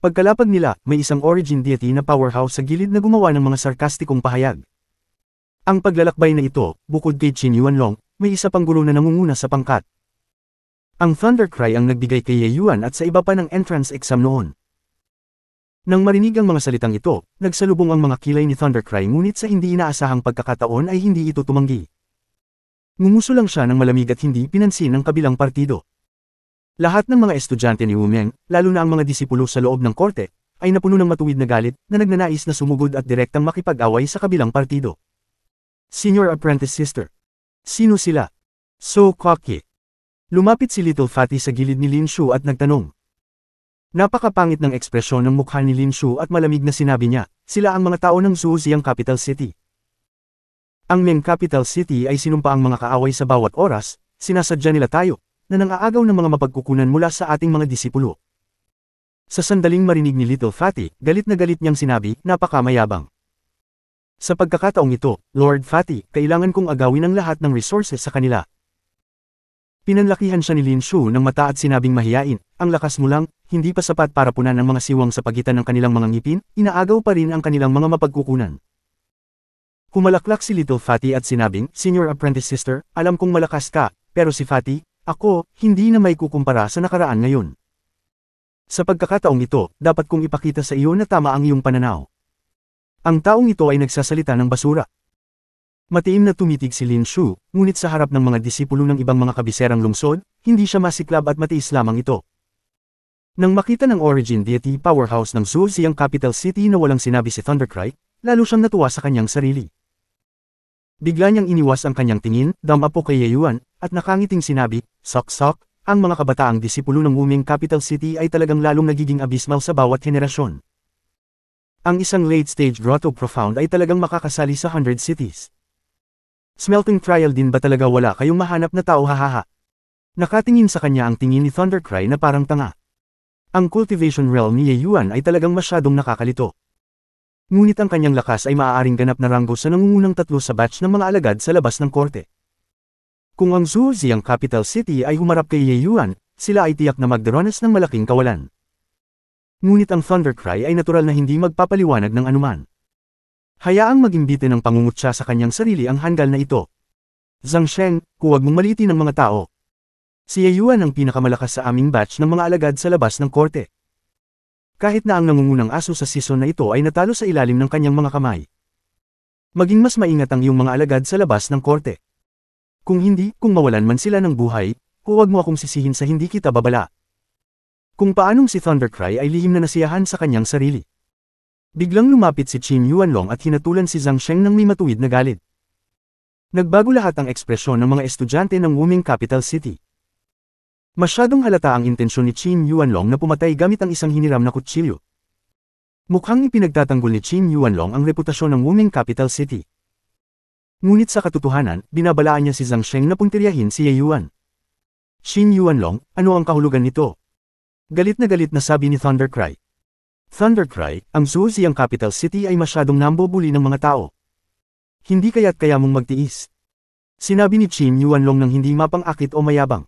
Pagkalapag nila, may isang origin deity na powerhouse sa gilid na gumawa ng mga sarkastikong pahayag. Ang paglalakbay na ito, bukod kay Chin Yuan Long, may isa pang gulo na nangunguna sa pangkat. Ang Thundercry ang nagbigay kay Yeyuan at sa iba pa ng entrance exam noon. Nang marinig ang mga salitang ito, nagsalubong ang mga kilay ni Thundercry ngunit sa hindi inaasahang pagkakataon ay hindi ito tumanggi. Ngumuso lang siya ng malamig at hindi pinansin ng kabilang partido. Lahat ng mga estudyante ni Wumeng, lalo na ang mga disipulo sa loob ng korte, ay napuno ng matuwid na galit na nagnanais na sumugod at direktang makipag-away sa kabilang partido. Senior Apprentice Sister Sino sila? So cocky. Lumapit si Little Fatty sa gilid ni Lin Shu at nagtanong. Napakapangit ng ekspresyon ng mukha ni Lin Shu at malamig na sinabi niya, sila ang mga tao ng Zhuxiang Capital City. Ang Meng Capital City ay sinumpa ang mga kaaway sa bawat oras, sinasadya nila tayo, na nangaagaw ng mga mapagkukunan mula sa ating mga disipulo. Sa sandaling marinig ni Little Fatty, galit na galit niyang sinabi, napakamayabang. Sa pagkakataong ito, Lord Fatty, kailangan kong agawin ang lahat ng resources sa kanila. Pinanlakihan siya ni Lin Shu ng mata at sinabing mahiyain, ang lakas mo lang, hindi pa sapat para punan ang mga siwang sa pagitan ng kanilang mga ngipin, inaagaw pa rin ang kanilang mga mapagkukunan. Humalaklak si Little Fatty at sinabing, Senior Apprentice Sister, alam kong malakas ka, pero si Fatty, ako, hindi na may kukumpara sa nakaraan ngayon. Sa pagkakataong ito, dapat kong ipakita sa iyo na tama ang iyong pananaw. Ang taong ito ay nagsasalita ng basura. Matiim na tumitig si Lin Shu, ngunit sa harap ng mga disipulo ng ibang mga kabiserang lungsod, hindi siya masiklab at matiis lamang ito. Nang makita ng Origin Deity Powerhouse ng Zulsi ang capital city na walang sinabi si Thundercry, lalo siyang natuwa sa kanyang sarili. Bigla niyang iniwas ang kanyang tingin, dama po kay Yayuan, at nakangiting sinabi, Sok-sok, ang mga kabataang disipulo ng Wuming Capital City ay talagang lalong nagiging abismal sa bawat henerasyon. Ang isang late-stage grotto profound ay talagang makakasali sa 100 cities. Smelting trial din ba talaga wala kayong mahanap na tao hahaha? Nakatingin sa kanya ang tingin ni Thundercry na parang tanga. Ang cultivation realm ni Yeyuan ay talagang masyadong nakakalito. Ngunit ang kanyang lakas ay maaaring ganap na ranggo sa nangungunang tatlo sa batch ng mga alagad sa labas ng korte. Kung ang Zuzi ang capital city ay humarap kay Yeyuan, sila ay tiyak na magdaranas ng malaking kawalan ngunit ang Thundercry ay natural na hindi magpapaliwanag ng anuman. Hayaang magimbite ng pangungutya sa kanyang sarili ang hanggal na ito. Zhang Sheng, huwag mong maliti ng mga tao. Si Yayuan ang pinakamalakas sa aming batch ng mga alagad sa labas ng korte. Kahit na ang nangungunang aso sa season na ito ay natalo sa ilalim ng kanyang mga kamay. Maging mas maingat ang iyong mga alagad sa labas ng korte. Kung hindi, kung mawalan man sila ng buhay, huwag mo akong sisihin sa hindi kita babala. Kung paanong si Thundercry ay lihim na nasiyahan sa kanyang sarili. Biglang lumapit si Qin Yuanlong at hinatulan si Zhang Sheng ng may matuwid na galit. Nagbago lahat ang ekspresyon ng mga estudyante ng Wuming Capital City. Masyadong halata ang intensyon ni Qin Yuanlong na pumatay gamit ang isang hiniram na kutsilyo. Mukhang ipinagtatanggol ni Qin Yuanlong ang reputasyon ng Wuming Capital City. Ngunit sa katotohanan, binabalaan niya si Zhang Sheng na puntiryahin si Ye Yuan. Qin Yuanlong, ano ang kahulugan nito? Galit na galit na sabi ni Thundercry. Thundercry, ang Zuzi ang capital city ay masyadong nambobuli ng mga tao. Hindi kaya't kaya mong magtiis. Sinabi ni Qin Yuanlong nang hindi mapang-akit o mayabang.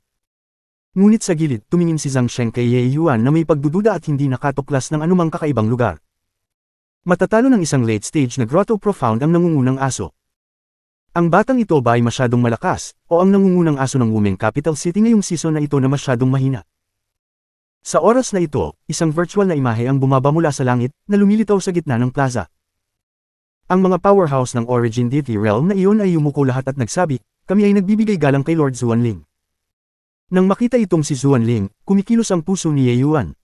Ngunit sa gilid tumingin si Zhang Sheng kay Ye Yuan na may pagdududa at hindi nakatuklas ng anumang kakaibang lugar. Matatalo ng isang late stage na grotto profound ang nangungunang aso. Ang batang ito ba ay masyadong malakas, o ang nangungunang aso ng Wumeng Capital City ngayong season na ito na masyadong mahina? Sa oras na ito, isang virtual na imahe ang bumaba mula sa langit na lumilitaw sa gitna ng plaza. Ang mga powerhouse ng Origin Deity Realm na iyon ay yumuko lahat at nagsabi, kami ay nagbibigay galang kay Lord Zuanling. Nang makita itong si Zuanling, kumikilos ang puso ni Ye Yuan.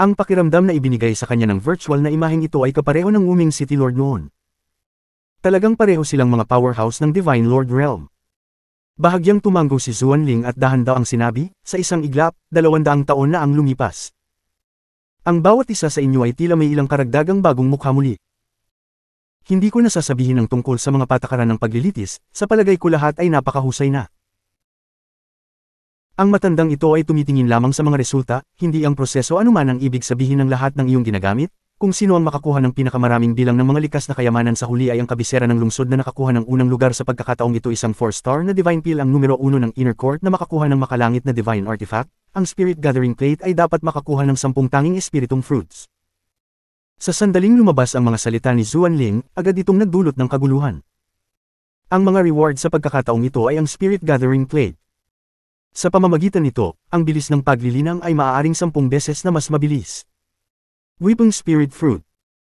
Ang pakiramdam na ibinigay sa kanya ng virtual na imaheng ito ay kapareho ng Uming City Lord noon. Talagang pareho silang mga powerhouse ng Divine Lord Realm. Bahagyang tumango si Zuan Ling at dahan daw ang sinabi, sa isang iglap, dalawandaang taon na ang lumipas. Ang bawat isa sa inyo ay tila may ilang karagdagang bagong mukha muli. Hindi ko nasasabihin ang tungkol sa mga patakaran ng paglilitis, sa palagay ko lahat ay napakahusay na. Ang matandang ito ay tumitingin lamang sa mga resulta, hindi ang proseso anuman ang ibig sabihin ng lahat ng iyong ginagamit, kung sino ang makakuha ng pinakamaraming bilang ng mga likas na kayamanan sa huli ay ang kabisera ng lungsod na nakakuha ng unang lugar sa pagkakataong ito isang 4-star na Divine Peel ang numero 1 ng Inner Court na makakuha ng makalangit na Divine Artifact, ang Spirit Gathering Plate ay dapat makakuha ng 10 tanging espiritong fruits. Sa sandaling lumabas ang mga salita ni Zuan Ling, agad itong nagdulot ng kaguluhan. Ang mga reward sa pagkakataong ito ay ang Spirit Gathering Plate. Sa pamamagitan nito, ang bilis ng paglilinang ay maaaring 10 beses na mas mabilis. Whipping Spirit Fruit.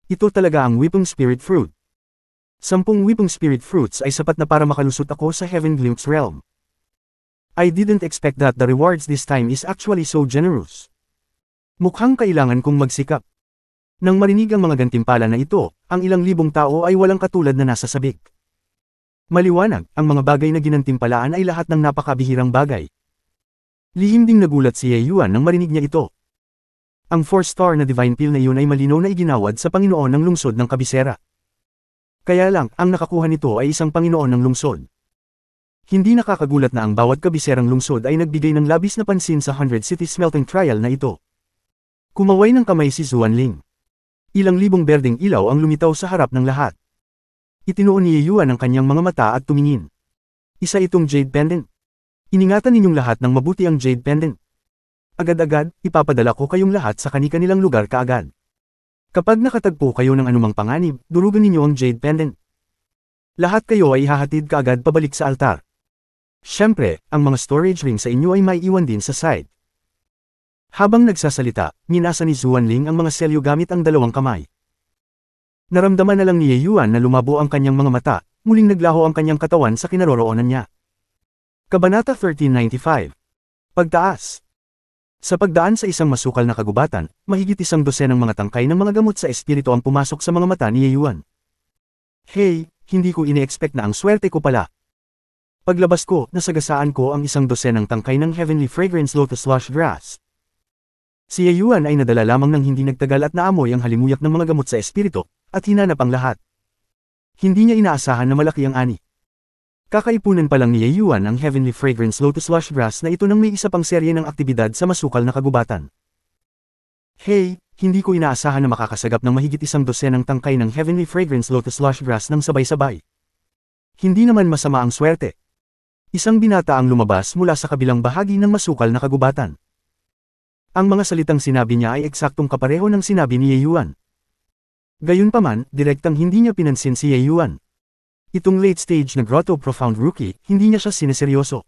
Ito talaga ang Whipping Spirit Fruit. Sampung Whipping Spirit Fruits ay sapat na para makalusot ako sa Heaven Glimpse Realm. I didn't expect that the rewards this time is actually so generous. Mukhang kailangan kong magsikap. Nang marinig ang mga gantimpala na ito, ang ilang libong tao ay walang katulad na nasa sabik. Maliwanag, ang mga bagay na ginantimpalaan ay lahat ng napakabihirang bagay. Lihim ding nagulat si Ye Yuan nang marinig niya ito. Ang four-star na divine pill na iyon ay malinaw na iginawad sa Panginoon ng lungsod ng Kabisera. Kaya lang, ang nakakuha nito ay isang Panginoon ng lungsod. Hindi nakakagulat na ang bawat kabiserang lungsod ay nagbigay ng labis na pansin sa 100 City Smelting Trial na ito. Kumaway ng kamay si Zuan Ling. Ilang libong berdeng ilaw ang lumitaw sa harap ng lahat. Itinoon ni Yuan ang kanyang mga mata at tumingin. Isa itong jade pendant. Iningatan ninyong lahat ng mabuti ang jade pendant. Agad-agad, ipapadala ko kayong lahat sa kani-kanilang lugar kaagad. Kapag nakatagpo kayo ng anumang panganib, durugan ninyo ang jade pendant. Lahat kayo ay hahatid kaagad pabalik sa altar. Siyempre, ang mga storage ring sa inyo ay may iwan din sa side. Habang nagsasalita, minasa ni Zuan Ling ang mga selyo gamit ang dalawang kamay. Naramdaman na lang ni Ye Yuan na lumabo ang kanyang mga mata, muling naglaho ang kanyang katawan sa kinaroroonan niya. Kabanata 1395 Pagtaas sa pagdaan sa isang masukal na kagubatan, mahigit isang dosenang mga tangkay ng mga gamot sa espiritu ang pumasok sa mga mata ni Yeyuan. Hey, hindi ko ine-expect na ang swerte ko pala. Paglabas ko, nasagasaan ko ang isang dosenang tangkay ng Heavenly Fragrance Lotus Lush Grass. Si Yeyuan ay nadala lamang ng hindi nagtagal at naamoy ang halimuyak ng mga gamot sa espiritu, at hinanap ang lahat. Hindi niya inaasahan na malaki ang ani. Kakaipunan pa lang ni Yeyuan ang Heavenly Fragrance Lotus Lush Grass na ito nang may isa pang serye ng aktibidad sa masukal na kagubatan. Hey, hindi ko inaasahan na makakasagap ng mahigit isang dosenang tangkay ng Heavenly Fragrance Lotus Lush Grass ng sabay-sabay. Hindi naman masama ang swerte. Isang binata ang lumabas mula sa kabilang bahagi ng masukal na kagubatan. Ang mga salitang sinabi niya ay eksaktong kapareho ng sinabi ni Yeyuan. Gayunpaman, direktang hindi niya pinansin si Yeyuan. Itong late-stage na grotto profound rookie, hindi niya siya sineseryoso.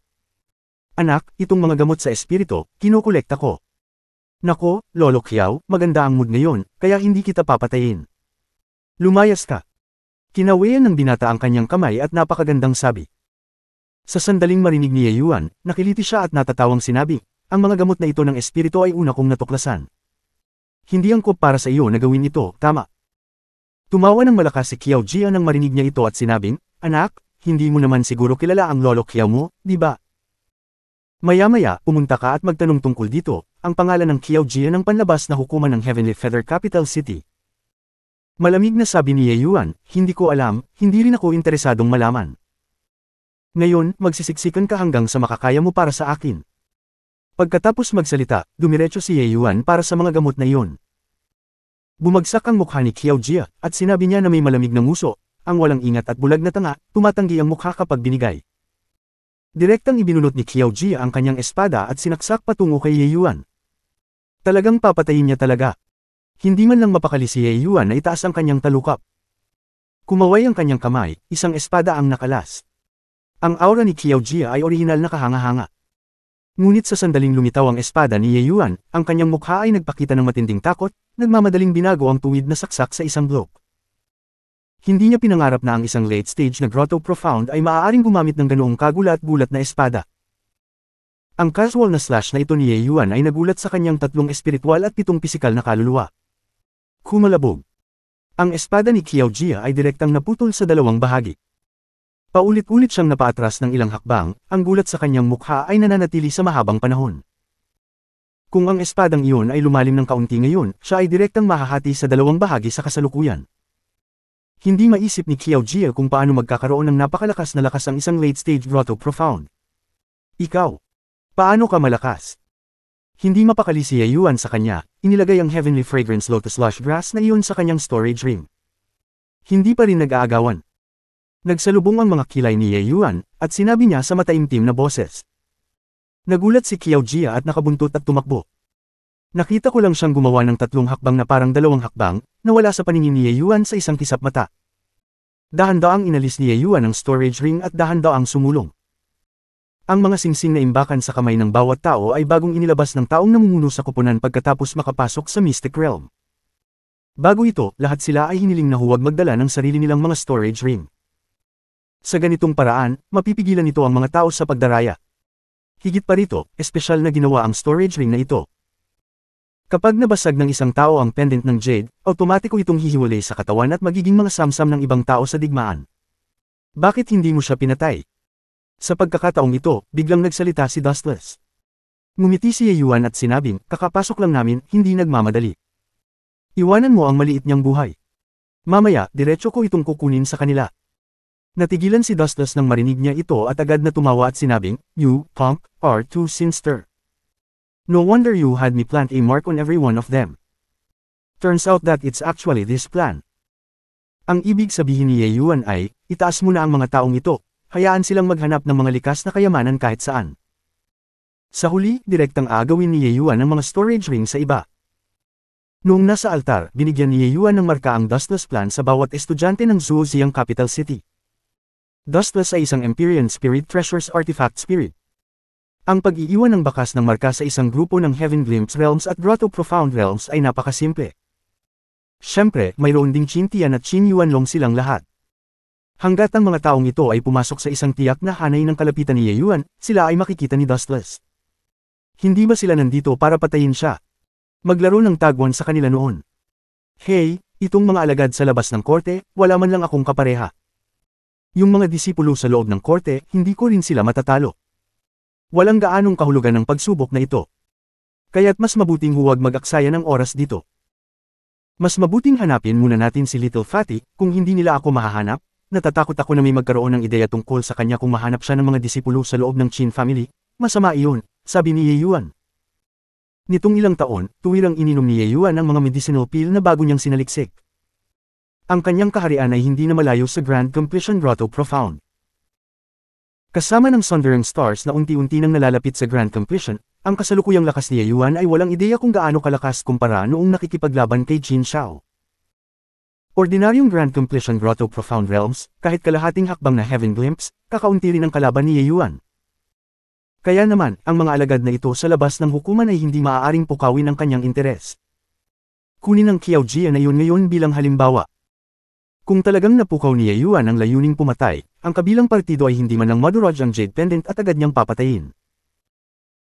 Anak, itong mga gamot sa espirito, kinokolekta ko. Nako, Lolo Kiao, maganda ang mood ngayon, kaya hindi kita papatayin. Lumayas ka. Kinawayan ng binata ang kanyang kamay at napakagandang sabi. Sa sandaling marinig ni Yuan, nakiliti siya at natatawang sinabi, ang mga gamot na ito ng espirito ay una kong natuklasan. Hindi angkop para sa iyo na gawin ito, tama. Tumawa ng malakas si Kiao Jia nang marinig niya ito at sinabing, Anak, hindi mo naman siguro kilala ang lolo Kiao mo, di ba? Maya-maya, pumunta ka at magtanong tungkol dito, ang pangalan ng Kiao Jia ng panlabas na hukuman ng Heavenly Feather Capital City. Malamig na sabi ni Ye Yuan, hindi ko alam, hindi rin ako interesadong malaman. Ngayon, magsisiksikan ka hanggang sa makakaya mo para sa akin. Pagkatapos magsalita, dumiretso si Ye Yuan para sa mga gamot na iyon. Bumagsak ang mukha ni Qiao Jia, at sinabi niya na may malamig na nguso, ang walang ingat at bulag na tanga, tumatanggi ang mukha kapag binigay. Direktang ibinunot ni Qiao Jia ang kanyang espada at sinaksak patungo kay Ye Yuan. Talagang papatayin niya talaga. Hindi man lang mapakali si Ye Yuan na itaas ang kanyang talukap. Kumaway ang kanyang kamay, isang espada ang nakalas. Ang aura ni Qiao Jia ay orihinal na kahanga-hanga. Ngunit sa sandaling lumitaw ang espada ni Ye Yuan, ang kanyang mukha ay nagpakita ng matinding takot, nagmamadaling binago ang tuwid na saksak sa isang block. Hindi niya pinangarap na ang isang late-stage na grotto profound ay maaaring gumamit ng ganoong kagulat-gulat na espada. Ang casual na slash na ito ni Ye Yuan ay nagulat sa kanyang tatlong espiritual at pitong pisikal na kaluluwa. Kumalabog. Ang espada ni Qiao Jia ay direktang naputol sa dalawang bahagi. Paulit-ulit siyang napatras ng ilang hakbang, ang gulat sa kanyang mukha ay nananatili sa mahabang panahon. Kung ang espadang iyon ay lumalim ng kaunti ngayon, siya ay direktang mahahati sa dalawang bahagi sa kasalukuyan. Hindi maisip ni Xiao Jia kung paano magkakaroon ng napakalakas na lakas ang isang late-stage grotto profound. Ikaw! Paano ka malakas? Hindi mapakali si Yuan sa kanya, inilagay ang Heavenly Fragrance Lotus Lush Grass na iyon sa kanyang storage ring. Hindi pa rin nag-aagawan, Nagsalubong ang mga kilay ni Ye Yuan, at sinabi niya sa mataimtim na boses. Nagulat si Kiao Jia at nakabuntot at tumakbo. Nakita ko lang siyang gumawa ng tatlong hakbang na parang dalawang hakbang, na wala sa paningin ni Ye Yuan sa isang kisap mata. Dahan-daang inalis ni Ye Yuan ang storage ring at dahan-daang sumulong. Ang mga singsing na imbakan sa kamay ng bawat tao ay bagong inilabas ng taong namumuno sa kupunan pagkatapos makapasok sa Mystic Realm. Bago ito, lahat sila ay hiniling na huwag magdala ng sarili nilang mga storage ring. Sa ganitong paraan, mapipigilan ito ang mga tao sa pagdaraya. Higit pa rito, espesyal na ginawa ang storage ring na ito. Kapag nabasag ng isang tao ang pendant ng jade, automatiko itong hihiwalay sa katawan at magiging mga samsam ng ibang tao sa digmaan. Bakit hindi mo siya pinatay? Sa pagkakataong ito, biglang nagsalita si Dustless. Ngumiti si Yeyuan at sinabing, kakapasok lang namin, hindi nagmamadali. Iwanan mo ang maliit niyang buhay. Mamaya, diretso ko itong kukunin sa kanila. Natigilan si Dustless nang marinig niya ito at agad na tumawa at sinabing, You, punk, are too sinister. No wonder you had me plant a mark on every one of them. Turns out that it's actually this plan. Ang ibig sabihin ni Yeyuan ay, itaas mo na ang mga taong ito, hayaan silang maghanap ng mga likas na kayamanan kahit saan. Sa huli, direktang agawin ni Yeyuan ang mga storage ring sa iba. Noong nasa altar, binigyan ni Yeyuan ng marka ang Dustless Plan sa bawat estudyante ng Zuoziang Capital City. Dustless ay isang Empyrean Spirit Treasures Artifact Spirit. Ang pag-iiwan ng bakas ng marka sa isang grupo ng Heaven Glimpse Realms at Grotto Profound Realms ay napakasimple. Siyempre, mayroon ding Chintian at Chinyuan Long silang lahat. Hanggat ang mga taong ito ay pumasok sa isang tiyak na hanay ng kalapitan ni Yeyuan, sila ay makikita ni Dustless. Hindi ba sila nandito para patayin siya? Maglaro ng tagwan sa kanila noon. Hey, itong mga alagad sa labas ng korte, wala man lang akong kapareha yung mga disipulo sa loob ng korte, hindi ko rin sila matatalo. Walang gaanong kahulugan ng pagsubok na ito. Kaya't mas mabuting huwag mag-aksaya ng oras dito. Mas mabuting hanapin muna natin si Little Fatty, kung hindi nila ako mahahanap, natatakot ako na may magkaroon ng ideya tungkol sa kanya kung mahanap siya ng mga disipulo sa loob ng Chin family, masama iyon, sabi ni Ye Yuan. Nitong ilang taon, tuwirang ininom ni Ye Yuan ang mga medicinal pill na bago niyang sinaliksik ang kanyang kaharian ay hindi na malayo sa Grand Completion Grotto Profound. Kasama ng Sundering Stars na unti-unti nang nalalapit sa Grand Completion, ang kasalukuyang lakas ni Yuan ay walang ideya kung gaano kalakas kumpara noong nakikipaglaban kay Jin Shao. Ordinaryong Grand Completion Grotto Profound Realms, kahit kalahating hakbang na Heaven Glimpse, kakaunti rin ang kalaban ni Yuan. Kaya naman, ang mga alagad na ito sa labas ng hukuman ay hindi maaaring pukawin ang kanyang interes. Kunin ang Kiao Jia na yun ngayon bilang halimbawa, kung talagang napukaw ni Yuan ang layuning pumatay, ang kabilang partido ay hindi man lang maduraj ang Jade Pendant at agad niyang papatayin.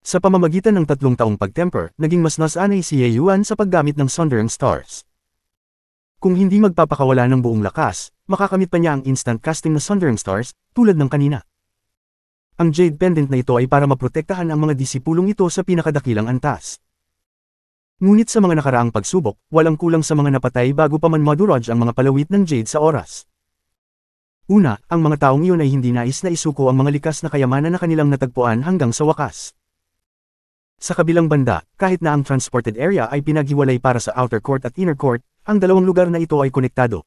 Sa pamamagitan ng tatlong taong pagtemper, naging mas nasanay si Yuan sa paggamit ng Sundering Stars. Kung hindi magpapakawala ng buong lakas, makakamit pa niya ang instant casting na Sundering Stars, tulad ng kanina. Ang Jade Pendant na ito ay para maprotektahan ang mga disipulong ito sa pinakadakilang antas. Ngunit sa mga nakaraang pagsubok, walang kulang sa mga napatay bago pa man maduraj ang mga palawit ng Jade sa oras. Una, ang mga taong iyon ay hindi nais na isuko ang mga likas na kayamanan na kanilang natagpuan hanggang sa wakas. Sa kabilang banda, kahit na ang transported area ay pinaghiwalay para sa outer court at inner court, ang dalawang lugar na ito ay konektado.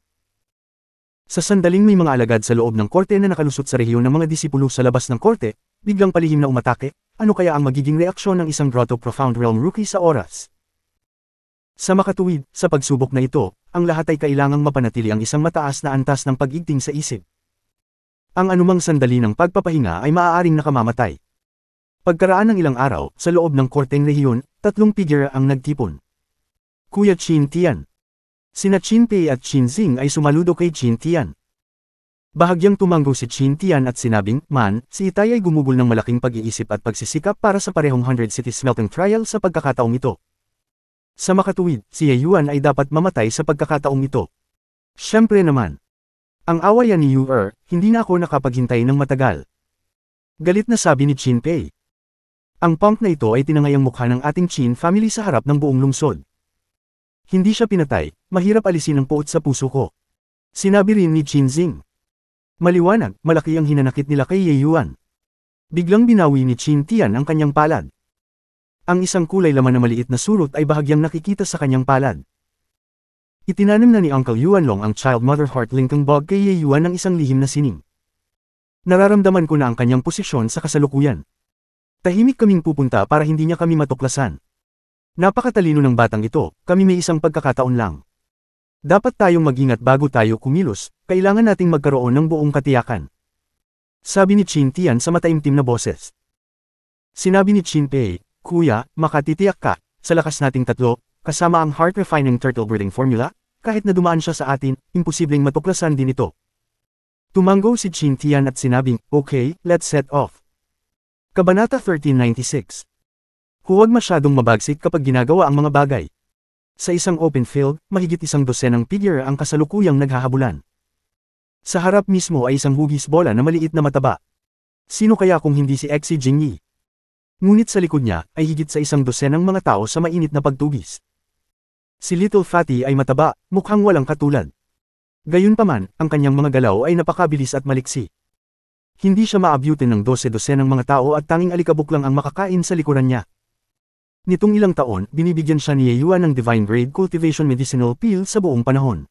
Sa sandaling may mga alagad sa loob ng korte na nakalusot sa rehiyon ng mga disipulo sa labas ng korte, biglang palihim na umatake, ano kaya ang magiging reaksyon ng isang Grotto Profound Realm rookie sa oras? Sa makatuwid, sa pagsubok na ito, ang lahat ay kailangang mapanatili ang isang mataas na antas ng pagigting sa isip. Ang anumang sandali ng pagpapahinga ay maaaring nakamamatay. Pagkaraan ng ilang araw, sa loob ng korteng rehiyon, tatlong figure ang nagtipon. Kuya Chin Tian. Sina Chin Pei at Chin Xing ay sumaludo kay Chin Tian. Bahagyang tumanggo si Chin Tian at sinabing, Man, si Itay ay gumugol ng malaking pag-iisip at pagsisikap para sa parehong 100 City Smelting Trial sa pagkakataong ito. Sa makatuwid, si Ye Yuan ay dapat mamatay sa pagkakataong ito. Siyempre naman. Ang awayan ni Yu Er, hindi na ako nakapaghintay ng matagal. Galit na sabi ni Chin Pei. Ang punk na ito ay tinangay ang mukha ng ating Chin family sa harap ng buong lungsod. Hindi siya pinatay, mahirap alisin ang poot sa puso ko. Sinabi rin ni Chin Zing. Maliwanag, malaki ang hinanakit nila kay Ye Yuan. Biglang binawi ni Chin Tian ang kanyang palad. Ang isang kulay laman na maliit na surot ay bahagyang nakikita sa kanyang palad. Itinanim na ni Uncle Yuan Long ang child mother heart Lincoln Bog kay Ye Yuan ng isang lihim na sining. Nararamdaman ko na ang kanyang posisyon sa kasalukuyan. Tahimik kaming pupunta para hindi niya kami matuklasan. Napakatalino ng batang ito, kami may isang pagkakataon lang. Dapat tayong magingat bago tayo kumilos, kailangan nating magkaroon ng buong katiyakan. Sabi ni Chin Tian sa mataimtim na boses. Sinabi ni Chin Pei, Kuya, makatitiyak ka, sa lakas nating tatlo, kasama ang heart refining turtle breeding formula, kahit na dumaan siya sa atin, imposibleng matuklasan din ito. Tumango si Chin Tian at sinabing, okay, let's set off. Kabanata 1396 Huwag masyadong mabagsik kapag ginagawa ang mga bagay. Sa isang open field, mahigit isang dosenang figure ang kasalukuyang naghahabulan. Sa harap mismo ay isang hugis bola na maliit na mataba. Sino kaya kung hindi si Exi Jingyi? Ngunit sa likod niya ay higit sa isang dosenang mga tao sa mainit na pagtugis. Si Little Fatty ay mataba, mukhang walang katulad. Gayunpaman, ang kanyang mga galaw ay napakabilis at maliksi. Hindi siya maabyutin ng dose dosenang mga tao at tanging alikabok lang ang makakain sa likuran niya. Nitong ilang taon, binibigyan siya ni Yeyua ng Divine Grade Cultivation Medicinal Peel sa buong panahon.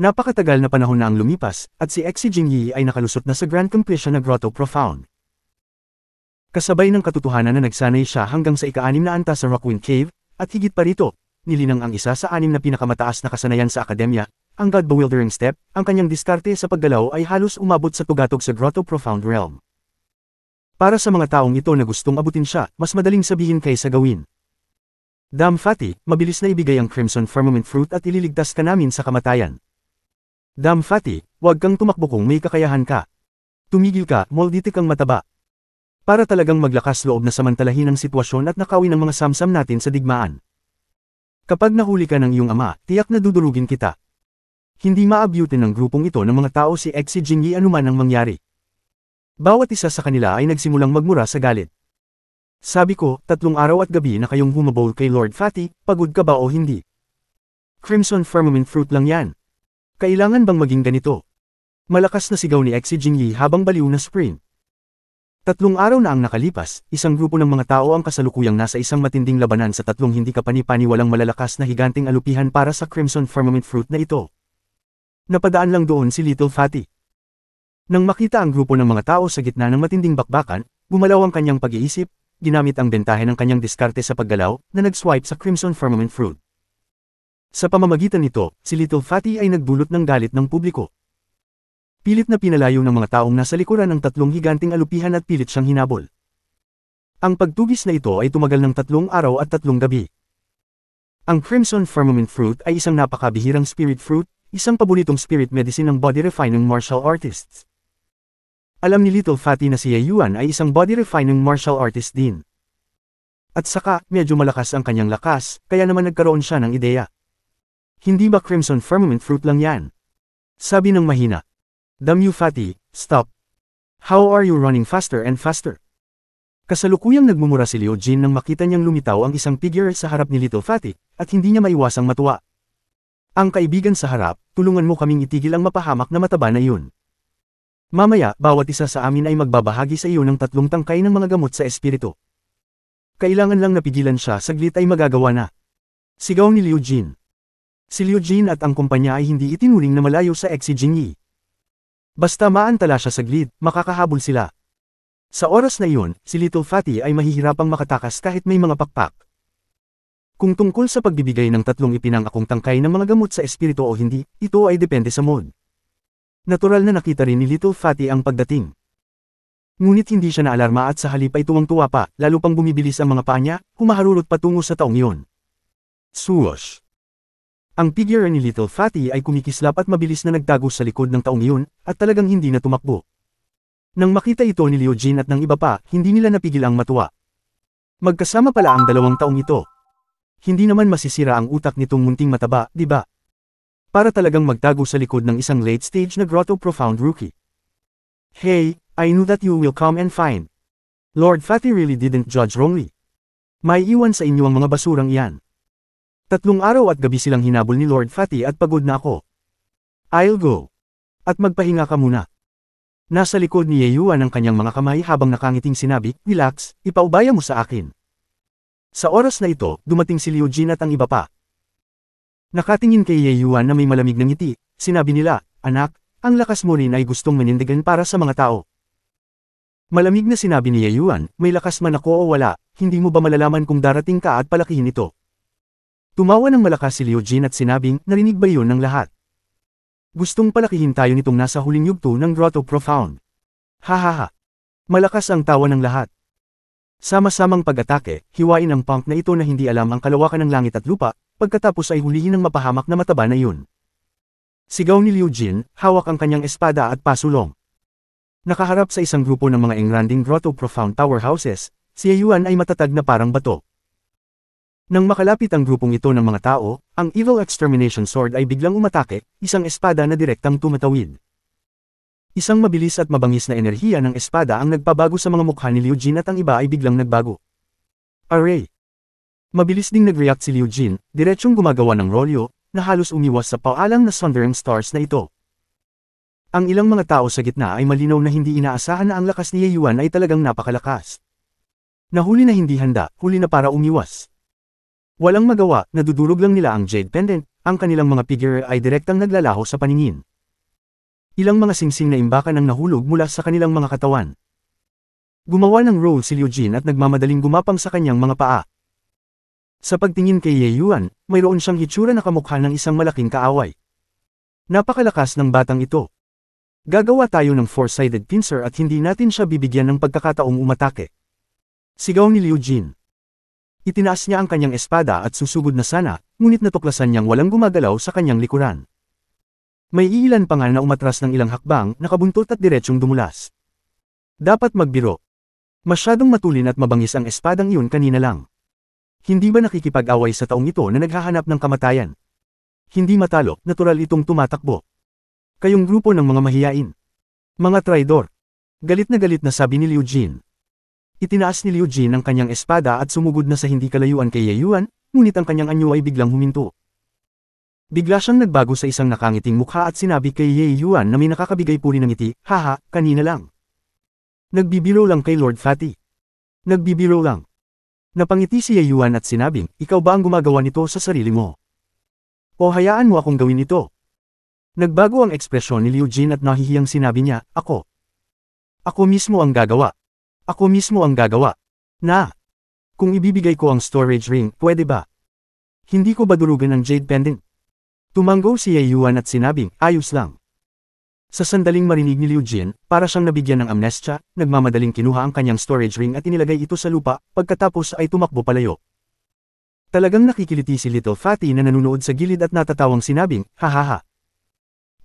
Napakatagal na panahon na ang lumipas, at si Exi Jingyi ay nakalusot na sa Grand Completion na Grotto Profound kasabay ng katotohanan na nagsanay siya hanggang sa ika-anim na antas sa Rockwin Cave, at higit pa rito, nilinang ang isa sa anim na pinakamataas na kasanayan sa akademya, ang God Bewildering Step, ang kanyang diskarte sa paggalaw ay halos umabot sa tugatog sa Grotto Profound Realm. Para sa mga taong ito na gustong abutin siya, mas madaling sabihin kaysa gawin. Dam Fati, mabilis na ibigay ang Crimson Firmament Fruit at ililigtas ka namin sa kamatayan. Dam Fati, huwag kang tumakbo kung may kakayahan ka. Tumigil ka, molditik ang mataba para talagang maglakas loob na samantalahin ang sitwasyon at nakawin ang mga samsam natin sa digmaan. Kapag nahuli ka ng iyong ama, tiyak na dudurugin kita. Hindi maabyutin ng grupong ito ng mga tao si Exi Jingyi anuman ang mangyari. Bawat isa sa kanila ay nagsimulang magmura sa galit. Sabi ko, tatlong araw at gabi na kayong humabol kay Lord Fatty, pagod ka ba o hindi? Crimson Firmament Fruit lang yan. Kailangan bang maging ganito? Malakas na sigaw ni Exi Jingyi habang baliw na sprint. Tatlong araw na ang nakalipas, isang grupo ng mga tao ang kasalukuyang nasa isang matinding labanan sa tatlong hindi kapanipani paniwalang malalakas na higanting alupihan para sa Crimson Firmament Fruit na ito. Napadaan lang doon si Little Fatty. Nang makita ang grupo ng mga tao sa gitna ng matinding bakbakan, gumalaw ang kanyang pag-iisip, ginamit ang bentahe ng kanyang diskarte sa paggalaw na nag-swipe sa Crimson Firmament Fruit. Sa pamamagitan nito, si Little Fatty ay nagdulot ng galit ng publiko pilit na pinalayo ng mga taong nasa likuran ng tatlong higanting alupihan at pilit siyang hinabol. Ang pagtugis na ito ay tumagal ng tatlong araw at tatlong gabi. Ang Crimson Firmament Fruit ay isang napakabihirang spirit fruit, isang paboritong spirit medicine ng body-refining martial artists. Alam ni Little Fatty na si Yuan ay isang body-refining martial artist din. At saka, medyo malakas ang kanyang lakas, kaya naman nagkaroon siya ng ideya. Hindi ba Crimson Firmament Fruit lang yan? Sabi ng mahina. Damn you fatty, stop. How are you running faster and faster? Kasalukuyang nagmumura si Liu Jin nang makita niyang lumitaw ang isang figure sa harap ni Little Fatty, at hindi niya maiwasang matuwa. Ang kaibigan sa harap, tulungan mo kaming itigil ang mapahamak na mataba na iyon. Mamaya, bawat isa sa amin ay magbabahagi sa iyo ng tatlong tangkay ng mga gamot sa espiritu. Kailangan lang napigilan siya saglit ay magagawa na. Sigaw ni Liu Jin. Si Liu Jin at ang kumpanya ay hindi itinuring na malayo sa ex si Jingyi. Basta maantala siya saglit, makakahabol sila. Sa oras na iyon, si Little Fatty ay mahihirapang makatakas kahit may mga pakpak. Kung tungkol sa pagbibigay ng tatlong ipinangakong tangkay ng mga gamot sa espiritu o hindi, ito ay depende sa mood. Natural na nakita rin ni Little Fatty ang pagdating. Ngunit hindi siya naalarma at sa halip ay tuwang-tuwa pa, lalo pang bumibilis ang mga paa niya, humaharurot patungo sa taong iyon. Suwash! Ang figure ni Little Fatty ay kumikislap at mabilis na nagtago sa likod ng taong iyon, at talagang hindi na tumakbo. Nang makita ito ni Liu Jin at ng iba pa, hindi nila napigil ang matuwa. Magkasama pala ang dalawang taong ito. Hindi naman masisira ang utak nitong munting mataba, di ba? Para talagang magtago sa likod ng isang late-stage na grotto profound rookie. Hey, I knew that you will come and find. Lord Fatty really didn't judge wrongly. May iwan sa inyo ang mga basurang iyan. Tatlong araw at gabi silang hinabol ni Lord Fatty at pagod na ako. I'll go. At magpahinga ka muna. Nasa likod ni Yeyuan ang kanyang mga kamay habang nakangiting sinabi, Relax, ipaubaya mo sa akin. Sa oras na ito, dumating si Liu Jin at ang iba pa. Nakatingin kay Yeyuan na may malamig ng ngiti, sinabi nila, Anak, ang lakas mo rin ay gustong manindigan para sa mga tao. Malamig na sinabi ni Yeyuan, may lakas man ako o wala, hindi mo ba malalaman kung darating ka at palakihin ito? Tumawa ng malakas si Liu Jin at sinabing, narinig ba yun ng lahat? Gustong palakihin tayo nitong nasa huling yugto ng Grotto Profound. Hahaha. Malakas ang tawa ng lahat. Sama-samang pag-atake, hiwain ang punk na ito na hindi alam ang kalawakan ng langit at lupa, pagkatapos ay hulihin ng mapahamak na mataba na yun. Sigaw ni Liu Jin, hawak ang kanyang espada at pasulong. Nakaharap sa isang grupo ng mga engranding grotto profound tower houses, si Yuan ay matatag na parang bato. Nang makalapit ang grupong ito ng mga tao, ang Evil Extermination Sword ay biglang umatake, isang espada na direktang tumatawid. Isang mabilis at mabangis na enerhiya ng espada ang nagpabago sa mga mukha ni Liu Jin at ang iba ay biglang nagbago. Array! Mabilis ding nag-react si Liu Jin, diretsyong gumagawa ng rolyo, na halos umiwas sa paalang na Sundering Stars na ito. Ang ilang mga tao sa gitna ay malinaw na hindi inaasahan na ang lakas ni Ye Yuan ay talagang napakalakas. Nahuli na hindi handa, huli na para umiwas. Walang magawa, nadudurog lang nila ang jade pendant, ang kanilang mga figure ay direktang naglalaho sa paningin. Ilang mga singsing na imbakan nang nahulog mula sa kanilang mga katawan. Gumawa ng roll si Liu Jin at nagmamadaling gumapang sa kanyang mga paa. Sa pagtingin kay Ye Yuan, mayroon siyang hitsura na kamukha ng isang malaking kaaway. Napakalakas ng batang ito. Gagawa tayo ng four-sided pincer at hindi natin siya bibigyan ng pagkakataong umatake. Sigaw ni Liu Jin. Itinaas niya ang kanyang espada at susugod na sana, ngunit natuklasan niyang walang gumagalaw sa kanyang likuran. May iilan pa nga na umatras ng ilang hakbang, nakabuntot at diretsyong dumulas. Dapat magbiro. Masyadong matulin at mabangis ang espadang iyon kanina lang. Hindi ba nakikipag-away sa taong ito na naghahanap ng kamatayan? Hindi matalo, natural itong tumatakbo. Kayong grupo ng mga mahiyain. Mga traidor. Galit na galit na sabi ni Liu Jin. Itinaas ni Liu Jin ang kanyang espada at sumugod na sa hindi kalayuan kay Yayuan, ngunit ang kanyang anyo ay biglang huminto. Bigla siyang nagbago sa isang nakangiting mukha at sinabi kay Yayuan na may nakakabigay puri ng ngiti, haha, kanina lang. Nagbibiro lang kay Lord Fatty. Nagbibiro lang. Napangiti si Yayuan at sinabing, ikaw ba ang gumagawa nito sa sarili mo? O hayaan mo akong gawin ito? Nagbago ang ekspresyon ni Liu Jin at nahihiyang sinabi niya, ako. Ako mismo ang gagawa. Ako mismo ang gagawa. Na! Kung ibibigay ko ang storage ring, pwede ba? Hindi ko badulugan ang jade pendant. Tumanggo si Yayuan at sinabing, ayos lang. Sa sandaling marinig ni Liu Jin, para siyang nabigyan ng amnestya, nagmamadaling kinuha ang kanyang storage ring at inilagay ito sa lupa, pagkatapos ay tumakbo palayo. Talagang nakikiliti si Little Fatty na nanunood sa gilid at natatawang sinabing, hahaha.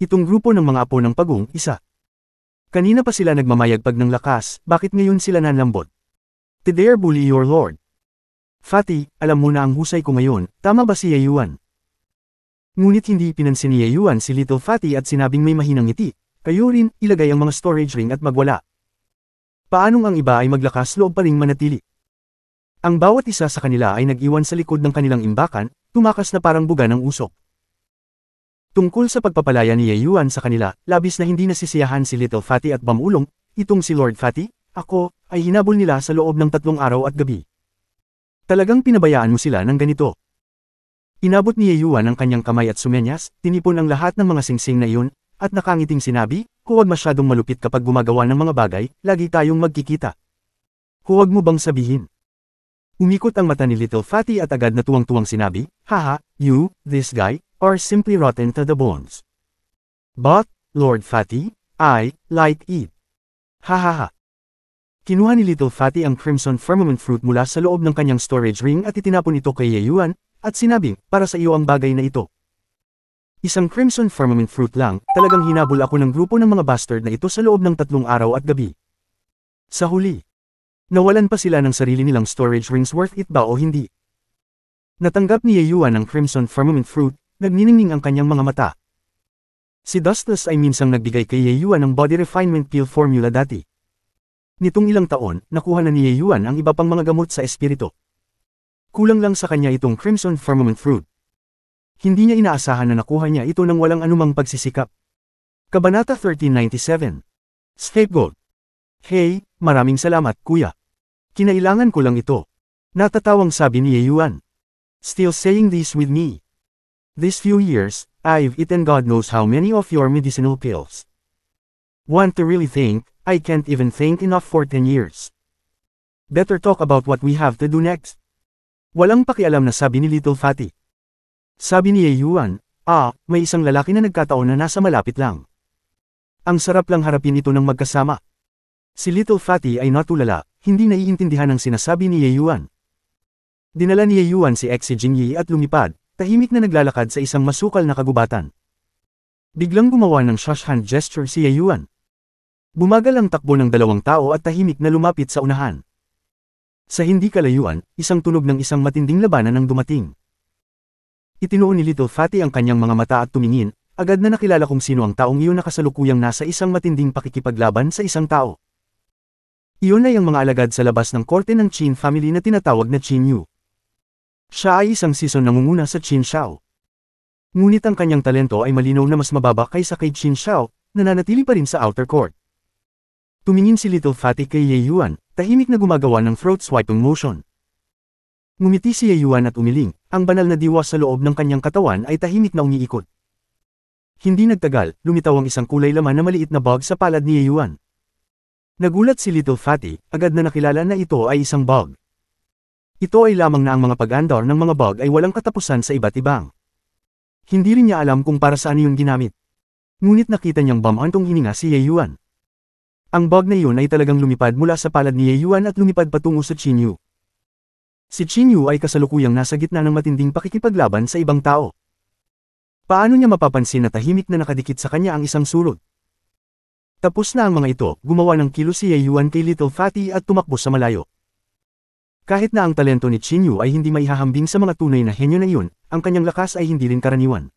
Itong grupo ng mga apo ng pagong, isa. Kanina pa sila nagmamayagpag ng lakas, bakit ngayon sila nanlambot? To dare bully your lord. Fati, alam mo na ang husay ko ngayon, tama ba si Yayuan? Ngunit hindi pinansin ni Yayuan si Little Fati at sinabing may mahinang ngiti, kayo rin, ilagay ang mga storage ring at magwala. Paanong ang iba ay maglakas loob pa ring manatili? Ang bawat isa sa kanila ay nag-iwan sa likod ng kanilang imbakan, tumakas na parang buga ng usok. Tungkol sa pagpapalaya ni Yeyuan sa kanila, labis na hindi nasisiyahan si Little Fatty at Bamulong, itong si Lord Fatty, ako, ay hinabol nila sa loob ng tatlong araw at gabi. Talagang pinabayaan mo sila ng ganito. Inabot ni Yeyuan ang kanyang kamay at sumenyas, tinipon ang lahat ng mga singsing na iyon, at nakangiting sinabi, huwag masyadong malupit kapag gumagawa ng mga bagay, lagi tayong magkikita. Huwag mo bang sabihin? Umikot ang mata ni Little Fatty at agad na tuwang-tuwang sinabi, Haha, you, this guy, or simply rotten to the bones. But, Lord Fatty, I, like it. Hahaha. Kinuha ni Little Fatty ang Crimson Firmament Fruit mula sa loob ng kanyang storage ring at itinapon ito kay Yeyuan, at sinabing, para sa iyo ang bagay na ito. Isang Crimson Firmament Fruit lang, talagang hinabol ako ng grupo ng mga bastard na ito sa loob ng tatlong araw at gabi. Sa huli, nawalan pa sila ng sarili nilang storage rings worth it ba o hindi. Natanggap ni Yeyuan ang Crimson Firmament Fruit, nagniningning ang kanyang mga mata. Si Dustless ay minsang nagbigay kay Yeyuan ng body refinement pill formula dati. Nitong ilang taon, nakuha na ni Yeyuan ang iba pang mga gamot sa espiritu. Kulang lang sa kanya itong Crimson Firmament Fruit. Hindi niya inaasahan na nakuha niya ito ng walang anumang pagsisikap. Kabanata 1397 Scapegoat Hey, maraming salamat kuya. Kinailangan ko lang ito. Natatawang sabi ni Yeyuan. Still saying this with me. These few years, I've eaten God knows how many of your medicinal pills. Want to really think, I can't even think enough for 10 years. Better talk about what we have to do next. Walang pakialam na sabi ni Little Fatty. Sabi ni Ye Yuan, ah, may isang lalaki na nagkataon na nasa malapit lang. Ang sarap lang harapin ito ng magkasama. Si Little Fatty ay natulala, hindi naiintindihan ang sinasabi ni Ye Yuan. Dinala ni Ye Yuan si Exi Jingyi at lumipad, tahimik na naglalakad sa isang masukal na kagubatan. Biglang gumawa ng shush hand gesture si Yayuan. Bumagal ang takbo ng dalawang tao at tahimik na lumapit sa unahan. Sa hindi kalayuan, isang tunog ng isang matinding labanan ang dumating. Itinuon ni Little Fatty ang kanyang mga mata at tumingin, agad na nakilala kung sino ang taong iyon na kasalukuyang nasa isang matinding pakikipaglaban sa isang tao. Iyon ay ang mga alagad sa labas ng korte ng Chin family na tinatawag na Chin Yu. Siya ay isang season nangunguna sa Qin Shao. Ngunit ang kanyang talento ay malinaw na mas mababa kaysa kay Qin Shao, nananatili pa rin sa outer court. Tumingin si Little Fatty kay Ye Yuan, tahimik na gumagawa ng throat swiping motion. Ngumiti si Ye Yuan at umiling, ang banal na diwa sa loob ng kanyang katawan ay tahimik na umiikot. Hindi nagtagal, lumitaw ang isang kulay laman na maliit na bug sa palad ni Ye Yuan. Nagulat si Little Fatty, agad na nakilala na ito ay isang bug. Ito ay lamang na ang mga pag-andar ng mga bug ay walang katapusan sa iba't ibang. Hindi rin niya alam kung para saan yung ginamit. Ngunit nakita niyang bamantong hininga si Yeyuan. Ang bug na iyon ay talagang lumipad mula sa palad ni Yeyuan at lumipad patungo sa Qin Yu. Si Qin Yu ay kasalukuyang nasa gitna ng matinding pakikipaglaban sa ibang tao. Paano niya mapapansin na tahimik na nakadikit sa kanya ang isang surod? Tapos na ang mga ito, gumawa ng kilo si Yeyuan kay Little Fatty at tumakbo sa malayo. Kahit na ang talento ni Chinyu ay hindi maihahambing sa mga tunay na henyo na iyon, ang kanyang lakas ay hindi rin karaniwan.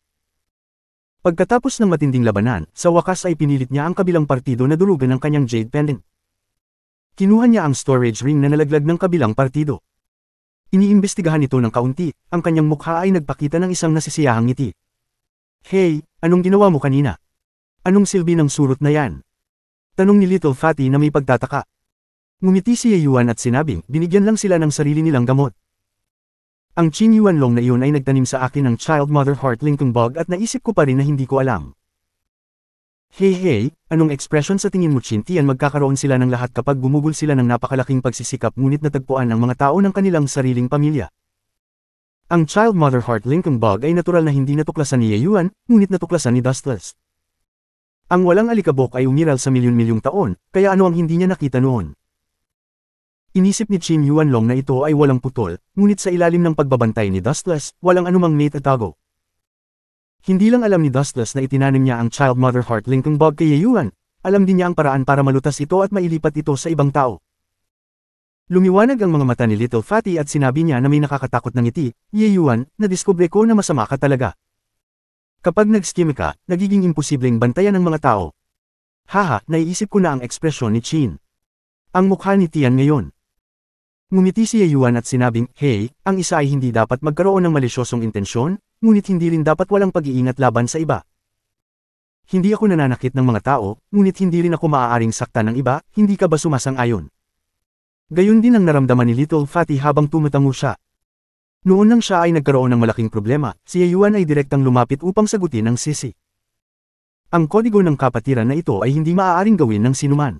Pagkatapos ng matinding labanan, sa wakas ay pinilit niya ang kabilang partido na durugan ng kanyang jade pendant. Kinuha niya ang storage ring na nalaglag ng kabilang partido. Iniimbestigahan ito ng kaunti, ang kanyang mukha ay nagpakita ng isang nasisiyahang ngiti. Hey, anong ginawa mo kanina? Anong silbi ng surot na yan? Tanong ni Little Fatty na may pagtataka. Ngumiti si Yeyuan at sinabing, binigyan lang sila ng sarili nilang gamot. Ang Qin Yuanlong na iyon ay nagtanim sa akin ng child mother heart kong bog at naisip ko pa rin na hindi ko alam. Hey hey, anong expression sa tingin mo Chintian magkakaroon sila ng lahat kapag gumugol sila ng napakalaking pagsisikap ngunit natagpuan ng mga tao ng kanilang sariling pamilya? Ang child mother heart Lincoln bug ay natural na hindi natuklasan ni Yeyuan, ngunit natuklasan ni Dustless. Ang walang alikabok ay umiral sa milyon-milyong taon, kaya ano ang hindi niya nakita noon? Inisip ni Chin Yuanlong na ito ay walang putol, ngunit sa ilalim ng pagbabantay ni Dustless, walang anumang nitatago. Hindi lang alam ni Dustless na itinanim niya ang child mother heart linking bug kay Yuan, alam din niya ang paraan para malutas ito at mailipat ito sa ibang tao. Lumiwanag ang mga mata ni Little Fatty at sinabi niya na may nakakatakot ng ngiti, Yeyuan, nadiskubre ko na masama ka talaga. Kapag nag-skim ka, nagiging imposibleng bantayan ng mga tao. Haha, naiisip ko na ang ekspresyon ni Chin. Ang mukha ni Tian ngayon. Ngumiti si Yeyuan at sinabing, Hey, ang isa ay hindi dapat magkaroon ng malisyosong intensyon, ngunit hindi rin dapat walang pag-iingat laban sa iba. Hindi ako nananakit ng mga tao, ngunit hindi rin ako maaaring saktan ng iba, hindi ka ba sumasang-ayon? Gayon din ang naramdaman ni Little Fatty habang tumatango siya. Noon nang siya ay nagkaroon ng malaking problema, si Yeyuan ay direktang lumapit upang sagutin ang sisi. Ang kodigo ng kapatiran na ito ay hindi maaaring gawin ng sinuman.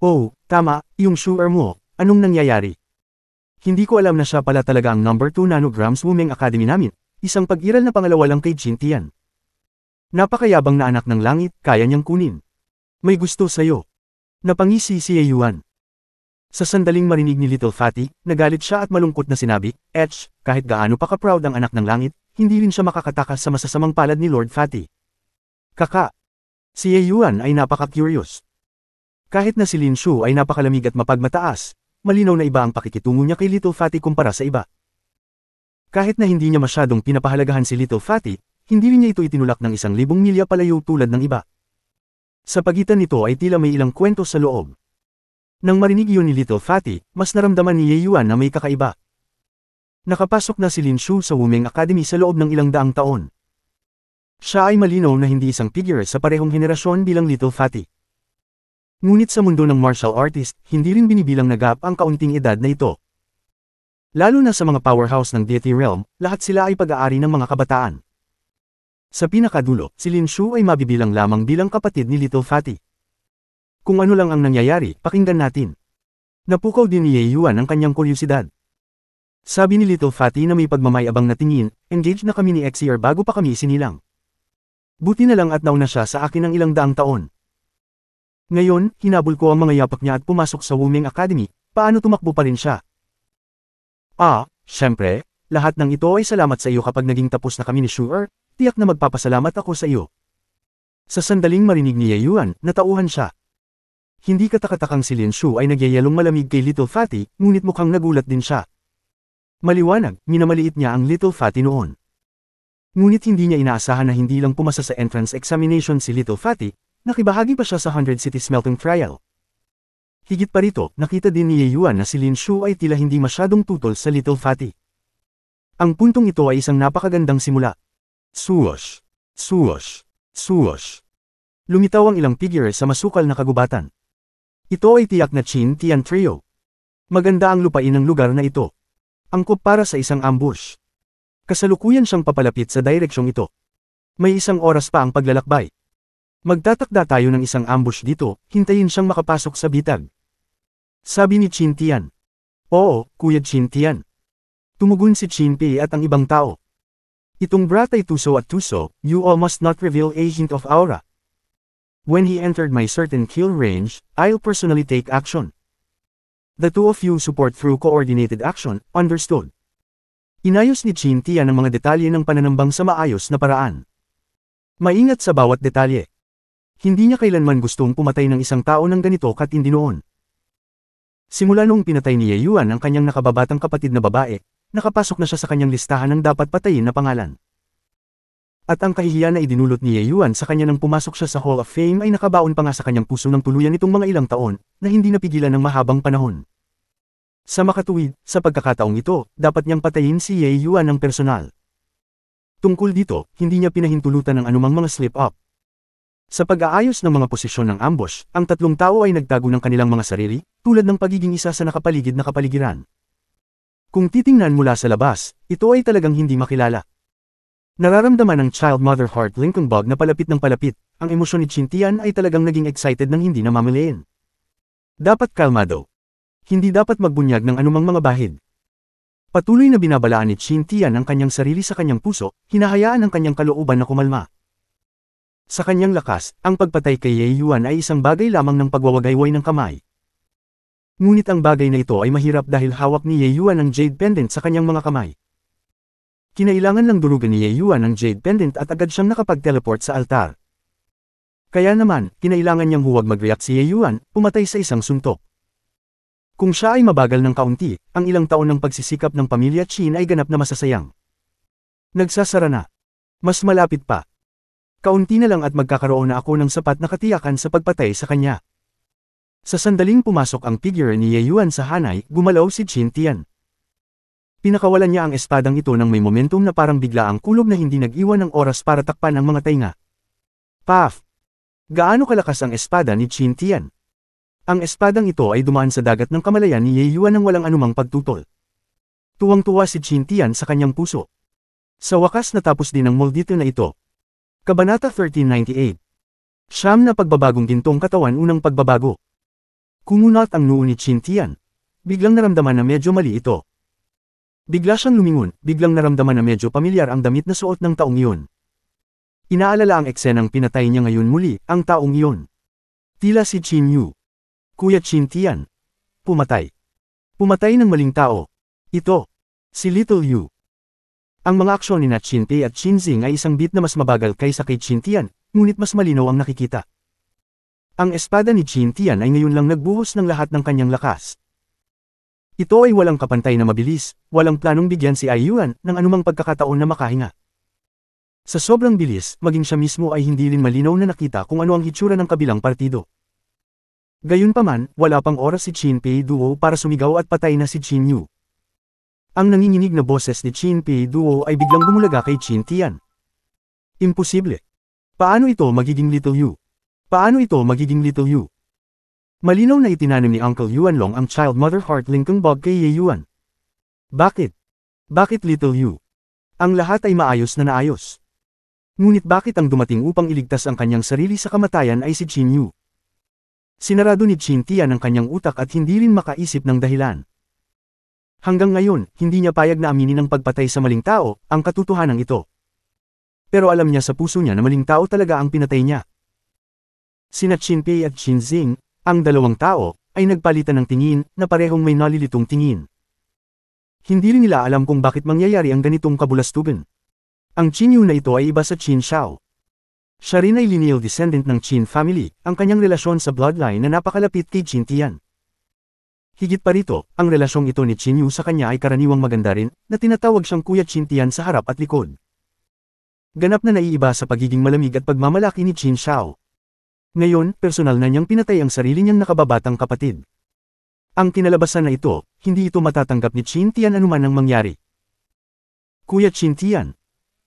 Oh, tama, yung sure mo, Anong nangyayari? Hindi ko alam na siya pala talaga ang number 2 nanograms swimming Academy namin, isang pag-iral na pangalawa lang kay Jin Tian. Napakayabang na anak ng langit, kaya niyang kunin. May gusto sa'yo. Napangisi si Yuan. Sa sandaling marinig ni Little Fatty, nagalit siya at malungkot na sinabi, Etch, kahit gaano pa ka-proud ang anak ng langit, hindi rin siya makakatakas sa masasamang palad ni Lord Fatty. Kaka! Si Yuan ay napaka-curious. Kahit na si Lin Shu ay napakalamig at mapagmataas, malinaw na iba ang pakikitungo niya kay Little Fatty kumpara sa iba. Kahit na hindi niya masyadong pinapahalagahan si Little Fatty, hindi rin niya ito itinulak ng isang libong milya palayo tulad ng iba. Sa pagitan nito ay tila may ilang kwento sa loob. Nang marinig yun ni Little Fatty, mas naramdaman ni Ye Yuan na may kakaiba. Nakapasok na si Lin Shu sa Wumeng Academy sa loob ng ilang daang taon. Siya ay malinaw na hindi isang figure sa parehong henerasyon bilang Little Fatty. Ngunit sa mundo ng martial artist, hindi rin binibilang na gap ang kaunting edad na ito. Lalo na sa mga powerhouse ng deity realm, lahat sila ay pag-aari ng mga kabataan. Sa pinakadulo, si Lin Shu ay mabibilang lamang bilang kapatid ni Little Fatty. Kung ano lang ang nangyayari, pakinggan natin. Napukaw din ni Ye Yuan ang kanyang kuryosidad. Sabi ni Little Fatty na may pagmamayabang na tingin, engaged na kami ni Xier bago pa kami isinilang. Buti na lang at nauna siya sa akin ng ilang daang taon. Ngayon, hinabol ko ang mga yapak niya at pumasok sa Wuming Academy, paano tumakbo pa rin siya? Ah, syempre, lahat ng ito ay salamat sa iyo kapag naging tapos na kami ni Shuer, tiyak na magpapasalamat ako sa iyo. Sa sandaling marinig ni Yayuan, natauhan siya. Hindi katakatakang si Lin Shu ay nagyayalong malamig kay Little Fatty, ngunit mukhang nagulat din siya. Maliwanag, minamaliit niya ang Little Fatty noon. Ngunit hindi niya inaasahan na hindi lang pumasa sa entrance examination si Little Fatty, Nakibahagi pa siya sa 100 Cities Melting Trial. Higit pa rito, nakita din ni Ye Yuan na si Lin Shu ay tila hindi masyadong tutol sa Little Fatty. Ang puntong ito ay isang napakagandang simula. Suosh! Suosh! Suosh! Lumitaw ang ilang figure sa masukal na kagubatan. Ito ay tiyak na Chin Tian Trio. Maganda ang lupain ng lugar na ito. Angkop para sa isang ambush. Kasalukuyan siyang papalapit sa direksyong ito. May isang oras pa ang paglalakbay. Magtatakda tayo ng isang ambush dito, hintayin siyang makapasok sa bitag. Sabi ni Chintian. Tian. Oo, Kuya Chintian. Tumugon si Chin at ang ibang tao. Itong brat ay tuso at tuso, you all must not reveal agent of aura. When he entered my certain kill range, I'll personally take action. The two of you support through coordinated action, understood. Inayos ni Chintian ang mga detalye ng pananambang sa maayos na paraan. Maingat sa bawat detalye. Hindi niya kailanman gustong pumatay ng isang tao ng ganito katindi noon. Simula noong pinatay ni Yeyuan ang kanyang nakababatang kapatid na babae, nakapasok na siya sa kanyang listahan ng dapat patayin na pangalan. At ang kahihiyan na idinulot ni Yeyuan sa kanya nang pumasok siya sa Hall of Fame ay nakabaon pa nga sa kanyang puso ng tuluyan itong mga ilang taon, na hindi napigilan ng mahabang panahon. Sa makatuwid, sa pagkakataong ito, dapat niyang patayin si Yeyuan ng personal. Tungkol dito, hindi niya pinahintulutan ng anumang mga slip-up, sa pag-aayos ng mga posisyon ng ambush, ang tatlong tao ay nagtago ng kanilang mga sarili, tulad ng pagiging isa sa nakapaligid na kapaligiran. Kung titingnan mula sa labas, ito ay talagang hindi makilala. Nararamdaman ng child mother heart Lincoln Bug na palapit ng palapit, ang emosyon ni Chintian ay talagang naging excited ng hindi na mamiliin. Dapat kalmado. Hindi dapat magbunyag ng anumang mga bahid. Patuloy na binabalaan ni Chintian ang kanyang sarili sa kanyang puso, hinahayaan ang kanyang kalooban na kumalma. Sa kanyang lakas, ang pagpatay kay Ye Yuan ay isang bagay lamang ng pagwawagayway ng kamay. Ngunit ang bagay na ito ay mahirap dahil hawak ni Ye Yuan ang jade pendant sa kanyang mga kamay. Kinailangan lang durugan ni Ye Yuan ang jade pendant at agad siyang nakapag-teleport sa altar. Kaya naman, kinailangan niyang huwag mag-react si Ye Yuan, pumatay sa isang suntok. Kung siya ay mabagal ng kaunti, ang ilang taon ng pagsisikap ng pamilya Chin ay ganap na masasayang. Nagsasara na. Mas malapit pa, Kaunti na lang at magkakaroon na ako ng sapat na katiyakan sa pagpatay sa kanya. Sa sandaling pumasok ang figure ni Ye Yuan sa hanay, gumalaw si Chin Tian. Pinakawalan niya ang espadang ito nang may momentum na parang bigla ang kulog na hindi nag-iwan ng oras para takpan ang mga tainga. Paf! Gaano kalakas ang espada ni Chin Tian? Ang espadang ito ay dumaan sa dagat ng kamalayan ni Ye Yuan ng walang anumang pagtutol. Tuwang-tuwa si Chin Tian sa kanyang puso. Sa wakas natapos din ang moldito na ito, Kabanata 1398 Siyam na pagbabagong gintong katawan unang pagbabago. Kumunot ang noo ni Chintian. Biglang naramdaman na medyo mali ito. Bigla siyang lumingon, biglang naramdaman na medyo pamilyar ang damit na suot ng taong iyon. Inaalala ang eksenang pinatay niya ngayon muli, ang taong iyon. Tila si Chin Yu. Kuya Chin Tian. Pumatay. Pumatay ng maling tao. Ito. Si Little Yu. Ang mga aksyon ni Chinti at Chinzing ay isang bit na mas mabagal kaysa kay Chintian, ngunit mas malinaw ang nakikita. Ang espada ni Chintian ay ngayon lang nagbuhos ng lahat ng kanyang lakas. Ito ay walang kapantay na mabilis, walang planong bigyan si Aiyuan ng anumang pagkakataon na makahinga. Sa sobrang bilis, maging siya mismo ay hindi rin malinaw na nakita kung ano ang hitsura ng kabilang partido. Gayunpaman, wala pang oras si Chin Pei Duo para sumigaw at patay na si Chin Yu. Ang nanginginig na boses ni Qin Pei Duo ay biglang bumulaga kay Qin Tian. Imposible. Paano ito magiging Little Yu? Paano ito magiging Little Yu? Malinaw na itinanim ni Uncle Yuan Long ang child mother heart Lincoln Bog kay Ye Yuan. Bakit? Bakit Little Yu? Ang lahat ay maayos na naayos. Ngunit bakit ang dumating upang iligtas ang kanyang sarili sa kamatayan ay si Qin Yu? Sinarado ni Qin Tian ang kanyang utak at hindi rin makaisip ng dahilan. Hanggang ngayon, hindi niya payag na aminin ang pagpatay sa maling tao, ang katotohanan ito. Pero alam niya sa puso niya na maling tao talaga ang pinatay niya. Sina Chinpei at Chinzing, ang dalawang tao, ay nagpalitan ng tingin na parehong may nalilitong tingin. Hindi rin nila alam kung bakit mangyayari ang ganitong kabulastugan. Ang Chinyu na ito ay iba sa Chin Shao. Siya rin ay lineal descendant ng Qin family, ang kanyang relasyon sa bloodline na napakalapit kay Chin Tian. Higit pa rito, ang relasyong ito ni Chin Yu sa kanya ay karaniwang maganda rin, na tinatawag siyang Kuya Chintian sa harap at likod. Ganap na naiiba sa pagiging malamig at pagmamalaki ni Chin Xiao. Ngayon, personal na niyang pinatay ang sarili niyang nakababatang kapatid. Ang kinalabasan na ito, hindi ito matatanggap ni Chin Tian anuman ang mangyari. Kuya Chin Tian,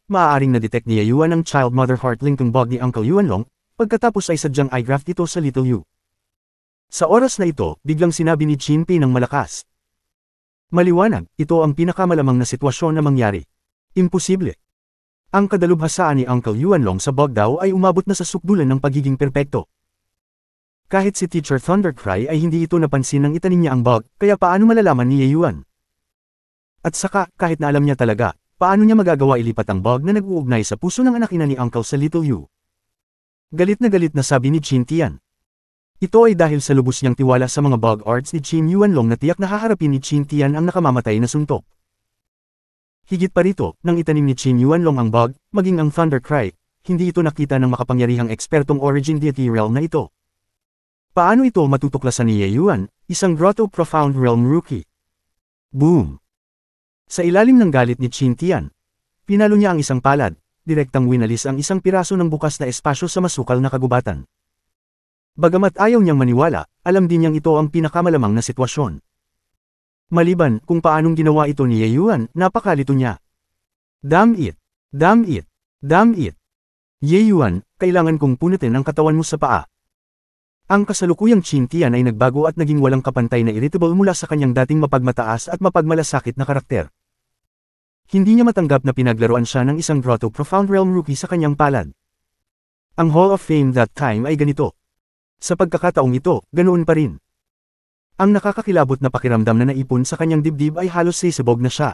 maaaring na-detect ni Yuan ang child mother heart linking ng ni Uncle Yuan Long, pagkatapos ay sadyang eye graft ito sa Little Yu. Sa oras na ito, biglang sinabi ni Chinpei ng malakas. Maliwanag, ito ang pinakamalamang na sitwasyon na mangyari. Imposible. Ang kadalubhasaan ni Uncle Yuanlong sa Bogdao ay umabot na sa sukdulan ng pagiging perpekto. Kahit si Teacher Thundercry ay hindi ito napansin ng itanim niya ang bug, kaya paano malalaman ni Ye Yuan? At saka, kahit na alam niya talaga, paano niya magagawa ilipat ang bug na nag-uugnay sa puso ng anak ina ni Uncle sa Little Yu? Galit na galit na sabi ni Chin ito ay dahil sa lubos niyang tiwala sa mga bug arts ni Qin Yuanlong na tiyak na haharapin ni Qin Tian ang nakamamatay na suntok. Higit pa rito, nang itanim ni Qin Yuanlong ang bug, maging ang Thunder Cry, hindi ito nakita ng makapangyarihang ekspertong origin deity realm na ito. Paano ito matutuklasan ni Ye Yuan, isang Grotto Profound Realm rookie? Boom! Sa ilalim ng galit ni Qin Tian, pinalo niya ang isang palad, direktang winalis ang isang piraso ng bukas na espasyo sa masukal na kagubatan. Bagamat ayaw niyang maniwala, alam din niyang ito ang pinakamalamang na sitwasyon. Maliban kung paanong ginawa ito ni Yeyuan, napakalito niya. Damn it! Damn it! Damn it! Yeyuan, kailangan kong punutin ang katawan mo sa paa. Ang kasalukuyang Chintian ay nagbago at naging walang kapantay na irritable mula sa kanyang dating mapagmataas at mapagmalasakit na karakter. Hindi niya matanggap na pinaglaruan siya ng isang Grotto Profound Realm rookie sa kanyang palad. Ang Hall of Fame that time ay ganito. Sa pagkakataong ito, ganoon pa rin. Ang nakakakilabot na pakiramdam na naipon sa kanyang dibdib ay halos sisibog na siya.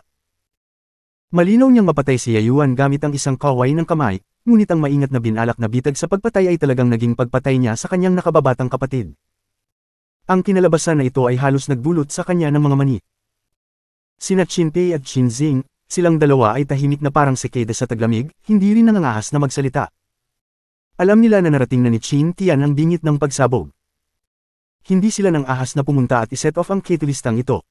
Malinaw niyang mapatay si Yayuan gamit ang isang kaway ng kamay, ngunit ang maingat na binalak na bitag sa pagpatay ay talagang naging pagpatay niya sa kanyang nakababatang kapatid. Ang kinalabasan na ito ay halos nagdulot sa kanya ng mga mani. Sina Chinpei at Chinzing, silang dalawa ay tahimik na parang sekeda sa taglamig, hindi rin nangangahas na magsalita. Alam nila na narating na ni Qin Tian ang dingit ng pagsabog. Hindi sila ng ahas na pumunta at iset off ang catalystang ito.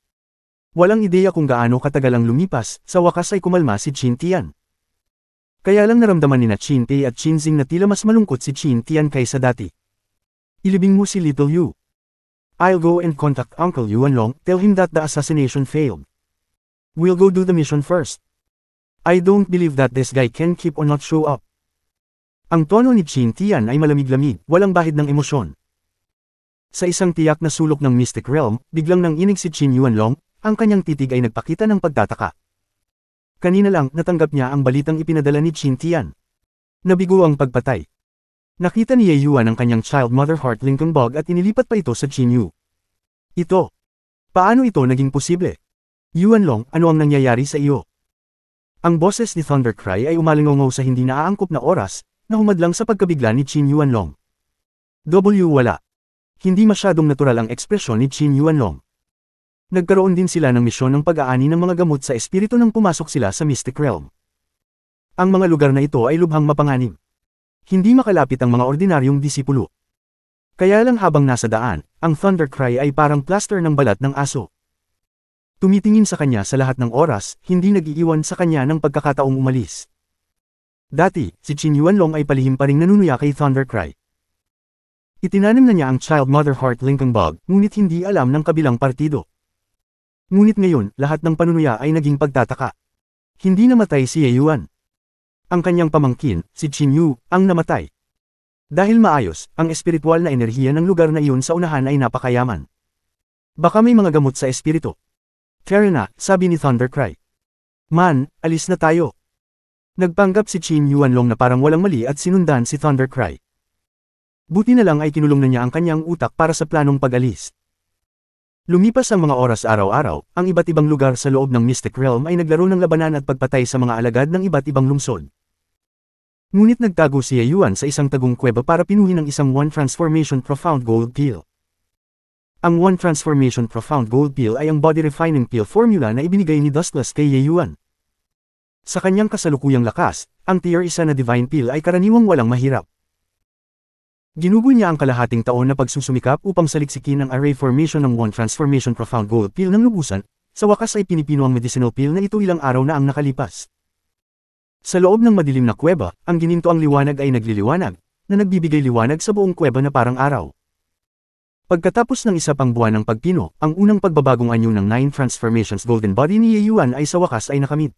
Walang ideya kung gaano katagal ang lumipas, sa wakas ay kumalma si Qin Tian. Kaya lang naramdaman ni na Qin Pei at Qin Zing na tila mas malungkot si Qin Tian kaysa dati. Ilibing mo si Little Yu. I'll go and contact Uncle Yuan Long, tell him that the assassination failed. We'll go do the mission first. I don't believe that this guy can keep on not show up. Ang tono ni Qin Tian ay malamig-lamig, walang bahid ng emosyon. Sa isang tiyak na sulok ng Mystic Realm, biglang nang inig si Qin Yuanlong, ang kanyang titig ay nagpakita ng pagtataka. Kanina lang natanggap niya ang balitang ipinadala ni Qin Tian. Nabigo ang pagpatay. Nakita ni Ye Yuan ang kanyang child mother heart Lincoln Bog at inilipat pa ito sa Qin Yu. Ito. Paano ito naging posible? Yuanlong, ano ang nangyayari sa iyo? Ang boses ni Thundercry ay umalingongaw sa hindi naaangkop na oras, na humadlang sa pagkabigla ni Qin Yuanlong. W. Wala. Hindi masyadong natural ang ekspresyon ni Qin Yuanlong. Nagkaroon din sila ng misyon ng pag-aani ng mga gamot sa espiritu nang pumasok sila sa Mystic Realm. Ang mga lugar na ito ay lubhang mapanganib. Hindi makalapit ang mga ordinaryong disipulo. Kaya lang habang nasa daan, ang Thunder Cry ay parang plaster ng balat ng aso. Tumitingin sa kanya sa lahat ng oras, hindi nag-iiwan sa kanya ng pagkakataong umalis. Dati, si Chin Long ay palihim pa ring nanunuya kay Thundercry. Itinanim na niya ang Child Mother Heart Lincoln Bug, ngunit hindi alam ng kabilang partido. Ngunit ngayon, lahat ng panunuya ay naging pagtataka. Hindi namatay si Ye Yuan. Ang kanyang pamangkin, si Chin Yu, ang namatay. Dahil maayos, ang espiritual na enerhiya ng lugar na iyon sa unahan ay napakayaman. Baka may mga gamot sa espiritu. Fair na, sabi ni Thundercry. Man, alis na tayo. Nagpanggap si Qin Yuanlong na parang walang mali at sinundan si Thundercry. Buti na lang ay kinulong na niya ang kanyang utak para sa planong pag-alis. Lumipas ang mga oras araw-araw, ang iba't ibang lugar sa loob ng Mystic Realm ay naglaro ng labanan at pagpatay sa mga alagad ng iba't ibang lungsod. Ngunit nagtago si Yuan sa isang tagong kuweba para pinuhin ang isang One Transformation Profound Gold Peel. Ang One Transformation Profound Gold Peel ay ang body refining peel formula na ibinigay ni Dustless kay Yuan. Sa kanyang kasalukuyang lakas, ang tier isa na Divine Pill ay karaniwang walang mahirap. Ginugol niya ang kalahating taon na pagsusumikap upang saliksikin ang array formation ng One Transformation Profound Gold Pill ng lubusan, sa wakas ay pinipino ang medicinal pill na ito ilang araw na ang nakalipas. Sa loob ng madilim na kuweba, ang gininto ang liwanag ay nagliliwanag, na nagbibigay liwanag sa buong kuweba na parang araw. Pagkatapos ng isa pang buwan ng pagpino, ang unang pagbabagong anyo ng Nine Transformations Golden Body ni Ye Yuan ay sa wakas ay nakamit.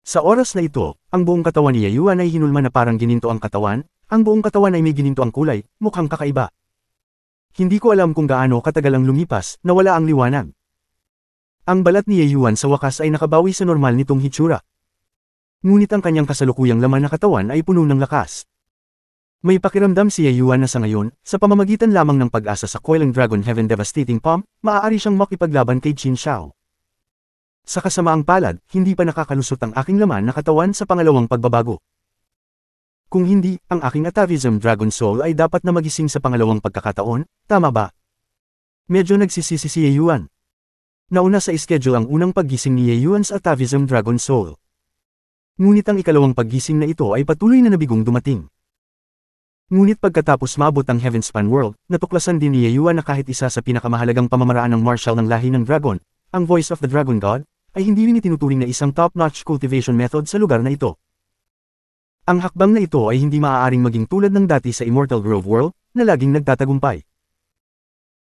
Sa oras na ito, ang buong katawan ni Yayuan ay hinulma na parang gininto ang katawan, ang buong katawan ay may gininto ang kulay, mukhang kakaiba. Hindi ko alam kung gaano katagal ang lumipas, nawala ang liwanag. Ang balat ni Yeyuan sa wakas ay nakabawi sa normal nitong hitsura. Ngunit ang kanyang kasalukuyang laman na katawan ay puno ng lakas. May pakiramdam si Yeyuan na sa ngayon, sa pamamagitan lamang ng pag-asa sa Coiling Dragon Heaven Devastating Palm, maaari siyang makipaglaban kay Qin Shao. Sa kasamaang palad, hindi pa nakakalusot ang aking laman na katawan sa pangalawang pagbabago. Kung hindi, ang aking atavism Dragon Soul ay dapat na magising sa pangalawang pagkakataon, tama ba? Medyo nagsisisi si Ye Yuan. Nauna sa schedule ang unang paggising ni Ye Yeyuan's atavism Dragon Soul. Ngunit ang ikalawang paggising na ito ay patuloy na nabigong dumating. Ngunit pagkatapos mabot ang Heavenspan World, natuklasan din ni Ye Yuan na kahit isa sa pinakamahalagang pamamaraan ng martial ng lahi ng dragon, ang Voice of the Dragon God, ay hindi rin itinuturing na isang top-notch cultivation method sa lugar na ito. Ang hakbang na ito ay hindi maaaring maging tulad ng dati sa Immortal Grove World, na laging nagtatagumpay.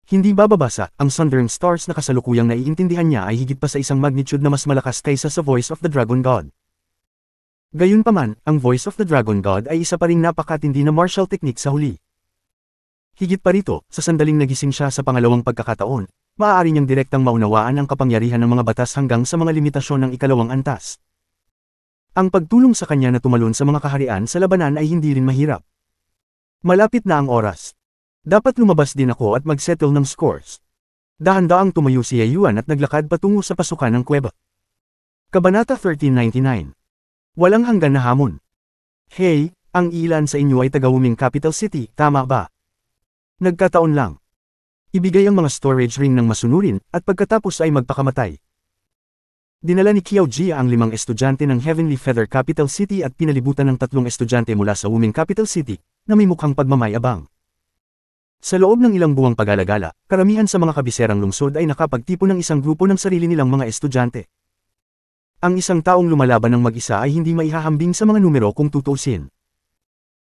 Hindi bababasa, ang Sundering Stars na kasalukuyang naiintindihan niya ay higit pa sa isang magnitude na mas malakas kaysa sa Voice of the Dragon God. Gayunpaman, ang Voice of the Dragon God ay isa pa ring napakatindi na martial technique sa huli. Higit pa rito, sa sandaling nagising siya sa pangalawang pagkakataon, maaari niyang direktang maunawaan ang kapangyarihan ng mga batas hanggang sa mga limitasyon ng ikalawang antas. Ang pagtulong sa kanya na tumalon sa mga kaharian sa labanan ay hindi rin mahirap. Malapit na ang oras. Dapat lumabas din ako at magsettle ng scores. Dahan-daang tumayo si Yayuan at naglakad patungo sa pasukan ng kuweba. Kabanata 1399 Walang hanggan na hamon. Hey, ang ilan sa inyo ay taga Capital City, tama ba? Nagkataon lang. Ibigay ang mga storage ring ng masunurin, at pagkatapos ay magpakamatay. Dinala ni Kiao Jia ang limang estudyante ng Heavenly Feather Capital City at pinalibutan ng tatlong estudyante mula sa Wuming Capital City, na may mukhang pagmamayabang. Sa loob ng ilang buwang pagalagala, karamihan sa mga kabiserang lungsod ay nakapagtipo ng isang grupo ng sarili nilang mga estudyante. Ang isang taong lumalaban ng mag-isa ay hindi maihahambing sa mga numero kung tutuusin.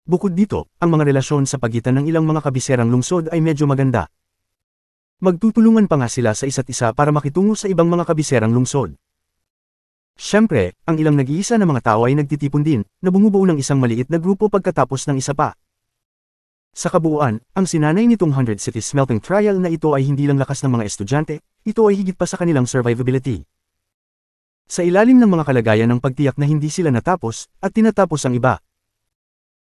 Bukod dito, ang mga relasyon sa pagitan ng ilang mga kabiserang lungsod ay medyo maganda, Magtutulungan pa nga sila sa isa't isa para makitungo sa ibang mga kabiserang lungsod. Siyempre, ang ilang nag-iisa na mga tao ay nagtitipon din, na bumubuo ng isang maliit na grupo pagkatapos ng isa pa. Sa kabuuan, ang sinanay nitong 100 City Smelting Trial na ito ay hindi lang lakas ng mga estudyante, ito ay higit pa sa kanilang survivability. Sa ilalim ng mga kalagayan ng pagtiyak na hindi sila natapos, at tinatapos ang iba,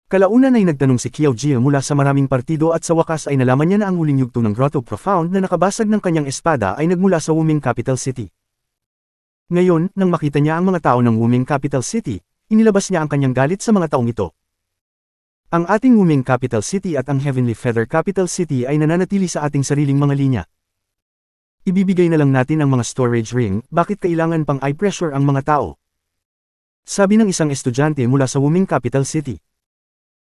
Kalaunan ay nagtanong si Kiao Jia mula sa maraming partido at sa wakas ay nalaman niya na ang huling yugto ng Grotto Profound na nakabasag ng kanyang espada ay nagmula sa Wuming Capital City. Ngayon, nang makita niya ang mga tao ng Wuming Capital City, inilabas niya ang kanyang galit sa mga taong ito. Ang ating Wuming Capital City at ang Heavenly Feather Capital City ay nananatili sa ating sariling mga linya. Ibibigay na lang natin ang mga storage ring, bakit kailangan pang eye pressure ang mga tao? Sabi ng isang estudyante mula sa Wuming Capital City.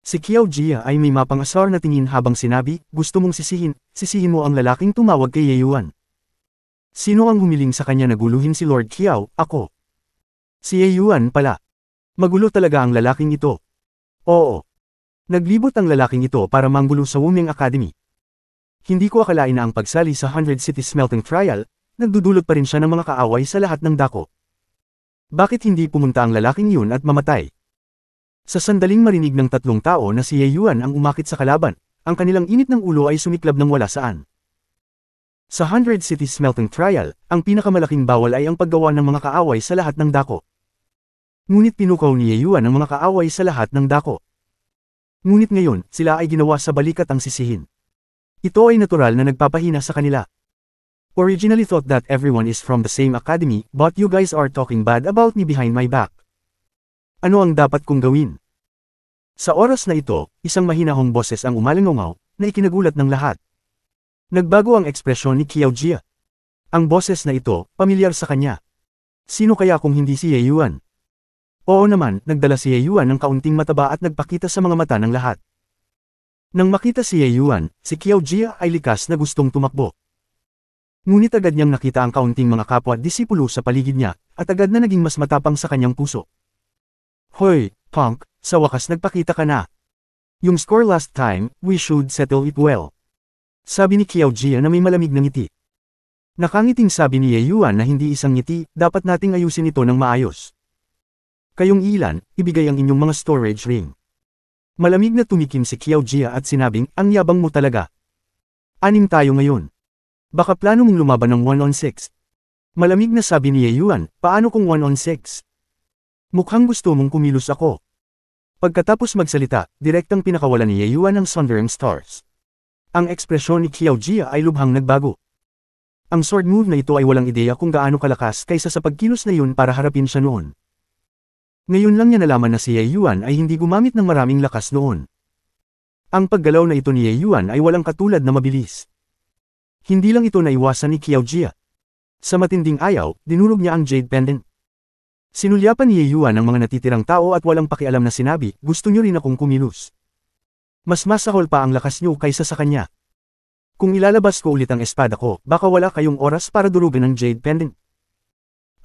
Si Kiao Jia ay may mapangasar na tingin habang sinabi, gusto mong sisihin, sisihin mo ang lalaking tumawag kay Ye Yuan. Sino ang humiling sa kanya na guluhin si Lord Kiao, ako? Si Ye Yuan pala. Magulo talaga ang lalaking ito. Oo. Naglibot ang lalaking ito para manggulo sa Wuming Academy. Hindi ko akalain na ang pagsali sa 100 City Smelting Trial, nagdudulot pa rin siya ng mga kaaway sa lahat ng dako. Bakit hindi pumunta ang lalaking yun at mamatay? Sa sandaling marinig ng tatlong tao na si Yeyuan ang umakit sa kalaban, ang kanilang init ng ulo ay sumiklab ng wala saan. Sa Hundred City Smelting Trial, ang pinakamalaking bawal ay ang paggawa ng mga kaaway sa lahat ng dako. Ngunit pinukaw ni Yeyuan ang mga kaaway sa lahat ng dako. Ngunit ngayon, sila ay ginawa sa balikat ang sisihin. Ito ay natural na nagpapahina sa kanila. Originally thought that everyone is from the same academy, but you guys are talking bad about me behind my back. Ano ang dapat kong gawin? Sa oras na ito, isang mahinahong boses ang umalingongaw, na ikinagulat ng lahat. Nagbago ang ekspresyon ni Kiao Jia. Ang boses na ito, pamilyar sa kanya. Sino kaya kung hindi si Ye Yuan? Oo naman, nagdala si Ye Yuan ng kaunting mataba at nagpakita sa mga mata ng lahat. Nang makita si Ye Yuan, si Kiao Jia ay likas na gustong tumakbo. Ngunit agad niyang nakita ang kaunting mga kapwa at disipulo sa paligid niya, at agad na naging mas matapang sa kanyang puso. Hoy, punk, sa wakas nagpakita ka na. Yung score last time, we should settle it well. Sabi ni Kiao Jia na may malamig na ngiti. Nakangiting sabi ni Ye Yuan na hindi isang ngiti, dapat nating ayusin ito ng maayos. Kayong ilan, ibigay ang inyong mga storage ring. Malamig na tumikim si Kiao Jia at sinabing, ang yabang mo talaga. Anim tayo ngayon. Baka plano mong lumaban ng 1 on 6. Malamig na sabi ni Ye Yuan, paano kung 1 on 6? Mukhang gusto mong kumilos ako. Pagkatapos magsalita, direktang pinakawalan ni Yeyuan ang Sundering Stars. Ang ekspresyon ni Qiao Jia ay lubhang nagbago. Ang sword move na ito ay walang ideya kung gaano kalakas kaysa sa pagkilos na yun para harapin siya noon. Ngayon lang niya nalaman na si Ye Yuan ay hindi gumamit ng maraming lakas noon. Ang paggalaw na ito ni Ye Yuan ay walang katulad na mabilis. Hindi lang ito naiwasan ni Qiao Jia. Sa matinding ayaw, dinurog niya ang jade pendant. Sinulyapan ni Yeyuan ng mga natitirang tao at walang pakialam na sinabi, gusto niyo rin akong kumilos. Mas masahol pa ang lakas niyo kaysa sa kanya. Kung ilalabas ko ulit ang espada ko, baka wala kayong oras para durugin ang jade pendant.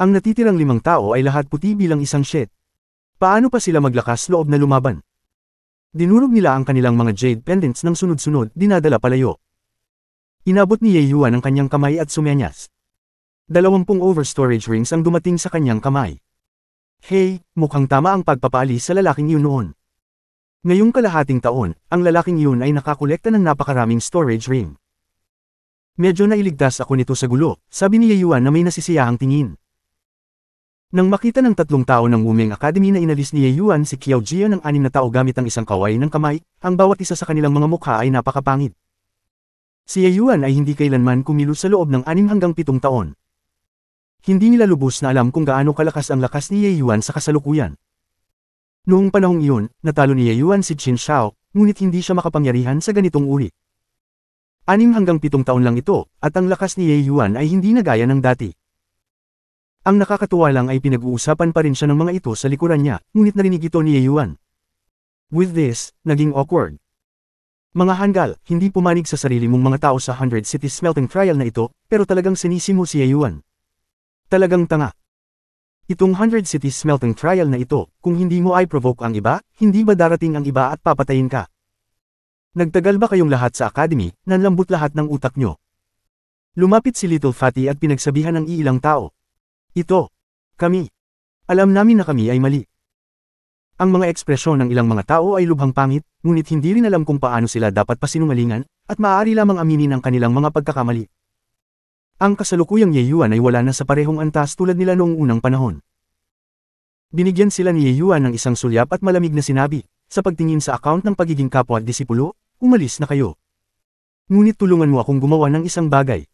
Ang natitirang limang tao ay lahat puti bilang isang shit. Paano pa sila maglakas loob na lumaban? Dinurog nila ang kanilang mga jade pendants ng sunod-sunod, dinadala palayo. Inabot ni Yeyuan ang kanyang kamay at sumenyas. Dalawampung overstorage rings ang dumating sa kanyang kamay. Hey, mukhang tama ang pagpapali sa lalaking yun noon. Ngayong kalahating taon, ang lalaking yun ay nakakolekta ng napakaraming storage ring. Medyo nailigtas ako nito sa gulo, sabi ni Yayuan na may nasisiyahang tingin. Nang makita ng tatlong tao ng Wumeng Academy na inalis ni Yayuan si Kiao Jia ng anim na tao gamit ang isang kaway ng kamay, ang bawat isa sa kanilang mga mukha ay napakapangit. Si Yayuan ay hindi kailanman kumilos sa loob ng anim hanggang pitong taon, hindi nila lubos na alam kung gaano kalakas ang lakas ni Ye Yuan sa kasalukuyan. Noong panahong iyon, natalo ni Ye Yuan si Qin Shao, ngunit hindi siya makapangyarihan sa ganitong uri. Anim hanggang pitong taon lang ito, at ang lakas ni Ye Yuan ay hindi na gaya ng dati. Ang nakakatuwa lang ay pinag-uusapan pa rin siya ng mga ito sa likuran niya, ngunit narinig ito ni Ye Yuan. With this, naging awkward. Mga hanggal, hindi pumanig sa sarili mong mga tao sa 100 City Smelting Trial na ito, pero talagang sinisi mo si Ye Yuan. Talagang tanga. Itong 100 City Smelting Trial na ito, kung hindi mo ay provoke ang iba, hindi ba darating ang iba at papatayin ka? Nagtagal ba kayong lahat sa academy, nanlambot lahat ng utak nyo? Lumapit si Little Fatty at pinagsabihan ng iilang tao. Ito. Kami. Alam namin na kami ay mali. Ang mga ekspresyon ng ilang mga tao ay lubhang pangit, ngunit hindi rin alam kung paano sila dapat pasinungalingan, at maaari lamang aminin ang kanilang mga pagkakamali. Ang kasalukuyang Yeyuan ay wala na sa parehong antas tulad nila noong unang panahon. Binigyan sila ni Yeyuan ng isang sulyap at malamig na sinabi, sa pagtingin sa account ng pagiging kapwa at disipulo, umalis na kayo. Ngunit tulungan mo akong gumawa ng isang bagay.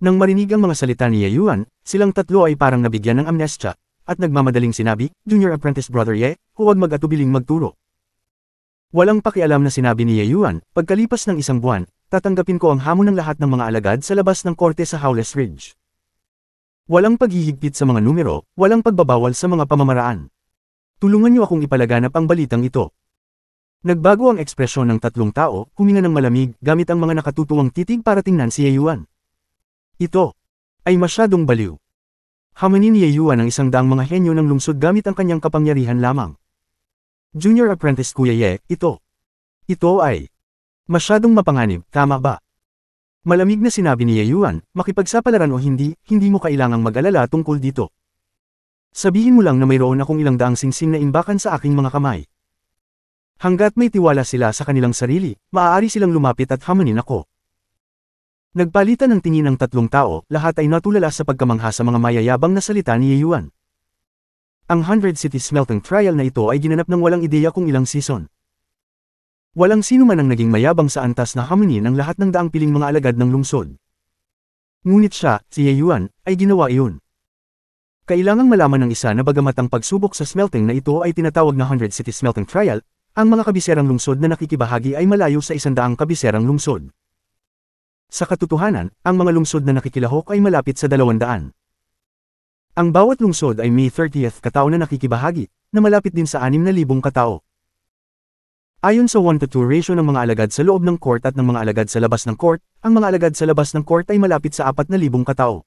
Nang marinig ang mga salita ni Yeyuan, silang tatlo ay parang nabigyan ng amnestya, at nagmamadaling sinabi, Junior Apprentice Brother Ye, huwag mag-atubiling magturo. Walang pakialam na sinabi ni Yeyuan, pagkalipas ng isang buwan, tatanggapin ko ang hamon ng lahat ng mga alagad sa labas ng korte sa Howless Ridge. Walang paghihigpit sa mga numero, walang pagbabawal sa mga pamamaraan. Tulungan niyo akong ipalaganap ang balitang ito. Nagbago ang ekspresyon ng tatlong tao, huminga ng malamig, gamit ang mga nakatutuwang titig para tingnan si Yeyuan. Ito ay masyadong baliw. Hamanin ni Yeyuan ang isang daang mga henyo ng lungsod gamit ang kanyang kapangyarihan lamang. Junior Apprentice Kuya Ye, ito. Ito ay Masyadong mapanganib, tama ba? Malamig na sinabi ni Yayuan, makipagsapalaran o hindi, hindi mo kailangang mag-alala tungkol dito. Sabihin mo lang na mayroon akong ilang daang singsing na imbakan sa aking mga kamay. Hanggat may tiwala sila sa kanilang sarili, maaari silang lumapit at hamanin ako. Nagpalitan ng tingin ng tatlong tao, lahat ay natulala sa pagkamangha sa mga mayayabang na salita ni Yayuan. Ang 100 City Smelting Trial na ito ay ginanap ng walang ideya kung ilang season. Walang sino man ang naging mayabang sa antas na hamanin ang lahat ng daang piling mga alagad ng lungsod. Ngunit siya, si Yeyuan, ay ginawa iyon. Kailangang malaman ng isa na bagamat ang pagsubok sa smelting na ito ay tinatawag na 100 City Smelting Trial, ang mga kabiserang lungsod na nakikibahagi ay malayo sa isang isandaang kabiserang lungsod. Sa katotohanan, ang mga lungsod na nakikilahok ay malapit sa dalawandaan. Ang bawat lungsod ay may 30th katao na nakikibahagi, na malapit din sa 6,000 katao. Ayon sa 1 to 2 ratio ng mga alagad sa loob ng court at ng mga alagad sa labas ng court, ang mga alagad sa labas ng court ay malapit sa 4,000 katao.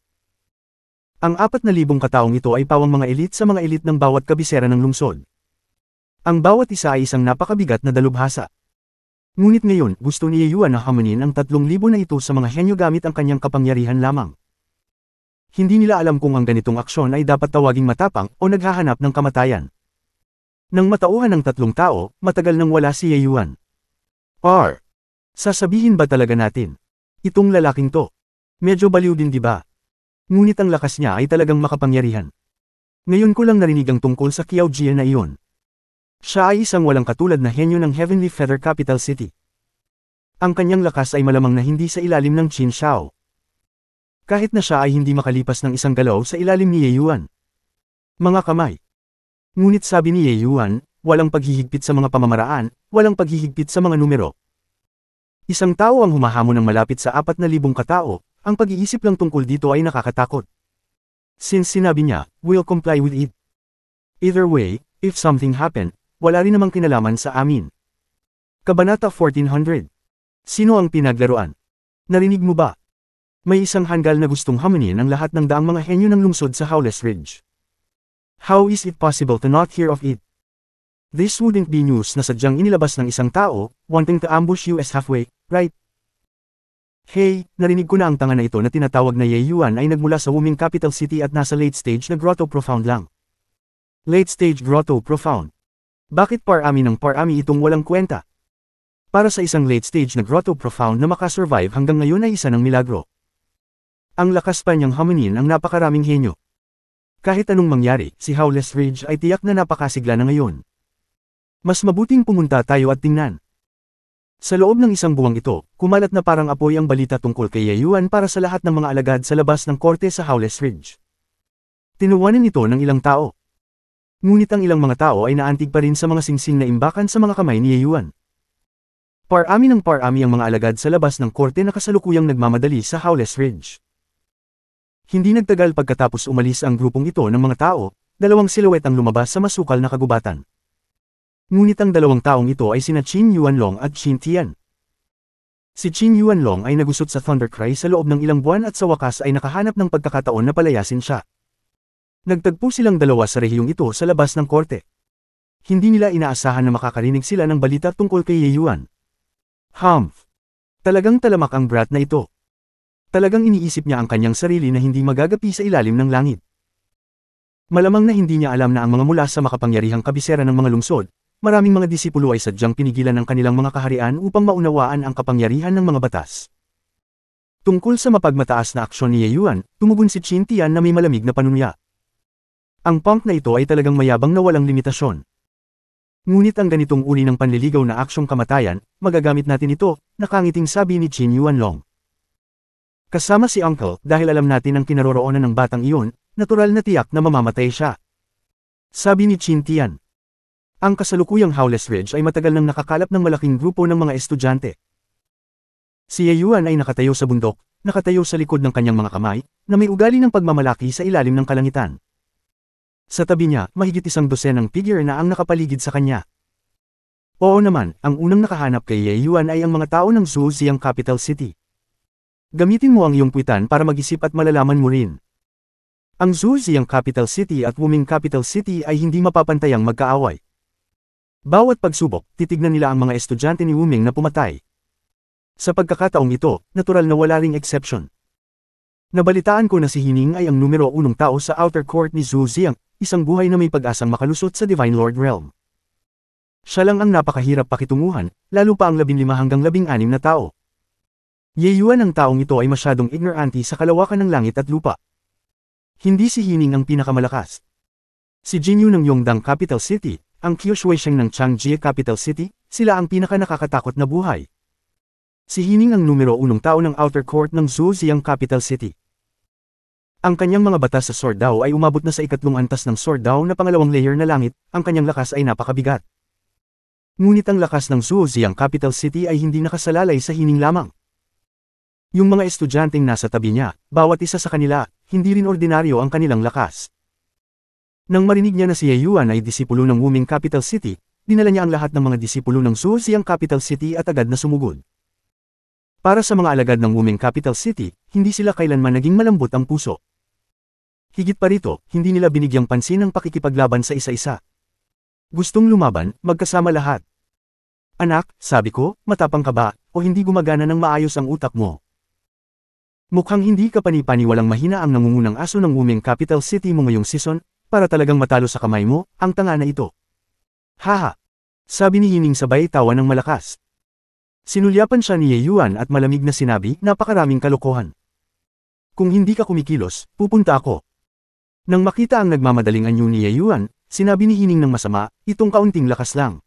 Ang 4,000 kataong ito ay pawang mga elite sa mga elite ng bawat kabisera ng lungsod. Ang bawat isa ay isang napakabigat na dalubhasa. Ngunit ngayon, gusto ni Yuan na hamanin ang 3,000 na ito sa mga henyo gamit ang kanyang kapangyarihan lamang. Hindi nila alam kung ang ganitong aksyon ay dapat tawaging matapang o naghahanap ng kamatayan. Nang matauhan ng tatlong tao, matagal nang wala si Yayuan. R. Sasabihin ba talaga natin? Itong lalaking to. Medyo baliw din di ba? Ngunit ang lakas niya ay talagang makapangyarihan. Ngayon ko lang narinig ang tungkol sa Kiao Jia na iyon. Siya ay isang walang katulad na henyo ng Heavenly Feather Capital City. Ang kanyang lakas ay malamang na hindi sa ilalim ng Qin Shao. Kahit na siya ay hindi makalipas ng isang galaw sa ilalim ni Yeyuan. Mga kamay, Ngunit sabi ni Ye Yuan, walang paghihigpit sa mga pamamaraan, walang paghihigpit sa mga numero. Isang tao ang humahamon ng malapit sa 4,000 katao, ang pag-iisip lang tungkol dito ay nakakatakot. Since sinabi niya, we'll comply with it. Either way, if something happen, wala rin namang kinalaman sa amin. Kabanata 1400 Sino ang pinaglaruan? Narinig mo ba? May isang hanggal na gustong hamunin ang lahat ng daang mga henyo ng lungsod sa Howless Ridge. How is it possible to not hear of it? This wouldn't be news na sadyang inilabas ng isang tao, wanting to ambush you as halfway, right? Hey, narinig ko na ang tanga na ito na tinatawag na Yeyuan ay nagmula sa Wuming Capital City at nasa late stage na Grotto Profound lang. Late stage Grotto Profound. Bakit parami ng parami itong walang kwenta? Para sa isang late stage na Grotto Profound na makasurvive hanggang ngayon ay isa ng milagro. Ang lakas pa niyang hamunin ang napakaraming henyo. Kahit anong mangyari, si Howless Ridge ay tiyak na napakasigla na ngayon. Mas mabuting pumunta tayo at tingnan. Sa loob ng isang buwang ito, kumalat na parang apoy ang balita tungkol kay Yayuan para sa lahat ng mga alagad sa labas ng korte sa Howless Ridge. Tinuwanan ito ng ilang tao. Ngunit ang ilang mga tao ay naantig pa rin sa mga singsing na imbakan sa mga kamay ni Yayuan. Parami ng parami ang mga alagad sa labas ng korte na kasalukuyang nagmamadali sa Howless Ridge. Hindi nagtagal pagkatapos umalis ang grupong ito ng mga tao, dalawang silhouette ang lumabas sa masukal na kagubatan. Ngunit ang dalawang taong ito ay sina Qin Yuanlong at Qin Tian. Si Qin Yuanlong ay nagusot sa Thundercry sa loob ng ilang buwan at sa wakas ay nakahanap ng pagkakataon na palayasin siya. Nagtagpo silang dalawa sa rehiyong ito sa labas ng korte. Hindi nila inaasahan na makakarinig sila ng balita tungkol kay Ye Yuan. Humph! Talagang talamak ang brat na ito. Talagang iniisip niya ang kanyang sarili na hindi magagapi sa ilalim ng langit. Malamang na hindi niya alam na ang mga mula sa makapangyarihang kabisera ng mga lungsod, maraming mga disipulo ay sadyang pinigilan ng kanilang mga kaharian upang maunawaan ang kapangyarihan ng mga batas. Tungkol sa mapagmataas na aksyon ni Yeyuan, tumugon si Qin Tian na may malamig na panunya. Ang punk na ito ay talagang mayabang na walang limitasyon. Ngunit ang ganitong uri ng panliligaw na aksyong kamatayan, magagamit natin ito, nakangiting sabi ni Qin Yuanlong. Kasama si Uncle dahil alam natin ang kinaroroonan ng batang iyon, natural na tiyak na mamamatay siya. Sabi ni Chintian. Ang kasalukuyang Howless Ridge ay matagal nang nakakalap ng malaking grupo ng mga estudyante. Si Yeyuan ay nakatayo sa bundok, nakatayo sa likod ng kanyang mga kamay, na may ugali ng pagmamalaki sa ilalim ng kalangitan. Sa tabi niya, mahigit isang dosenang figure na ang nakapaligid sa kanya. Oo naman, ang unang nakahanap kay Yeyuan ay ang mga tao ng Zhuxiang Capital City. Gamitin mo ang iyong kwitan para mag-isip at malalaman mo rin. Ang Zhuziang Capital City at Wuming Capital City ay hindi mapapantayang magkaaway. Bawat pagsubok, titignan nila ang mga estudyante ni Wuming na pumatay. Sa pagkakataong ito, natural na wala ring exception. Nabalitaan ko na si Hining ay ang numero unong tao sa outer court ni Zhuziang, isang buhay na may pag-asang makalusot sa Divine Lord Realm. Siya lang ang napakahirap pakitunguhan, lalo pa ang labinlima hanggang labing-anim na tao. Yeyuan ng taong ito ay masyadong ignorante sa kalawakan ng langit at lupa. Hindi si Hining ang pinakamalakas. Si Jinyu ng Yongdang Capital City, ang Kyushuisheng ng Changjie Capital City, sila ang pinakanakakatakot na buhay. Si Hining ang numero unong tao ng outer court ng Zhuxiang Capital City. Ang kanyang mga batas sa Sword Dao ay umabot na sa ikatlong antas ng Sword Dao na pangalawang layer na langit, ang kanyang lakas ay napakabigat. Ngunit ang lakas ng Zhuxiang Capital City ay hindi nakasalalay sa Hining lamang. Yung mga estudyanteng nasa tabi niya, bawat isa sa kanila, hindi rin ordinaryo ang kanilang lakas. Nang marinig niya na si Yeyuan ay disipulo ng Wuming Capital City, dinala niya ang lahat ng mga disipulo ng Suosiyang Capital City at agad na sumugod. Para sa mga alagad ng Wuming Capital City, hindi sila kailanman naging malambot ang puso. Higit pa rito, hindi nila binigyang pansin ang pakikipaglaban sa isa-isa. Gustong lumaban, magkasama lahat. Anak, sabi ko, matapang ka ba, o hindi gumagana ng maayos ang utak mo? Mukhang hindi ka panipaniwalang mahina ang nangungunang aso ng Wuming Capital City mo ngayong season, para talagang matalo sa kamay mo, ang tanga na ito. Haha! Sabi ni Hining sabay tawa ng malakas. Sinulyapan siya ni Ye Yuan at malamig na sinabi, napakaraming kalokohan. Kung hindi ka kumikilos, pupunta ako. Nang makita ang nagmamadaling anyo ni Yeyuan, sinabi ni Hining ng masama, itong kaunting lakas lang.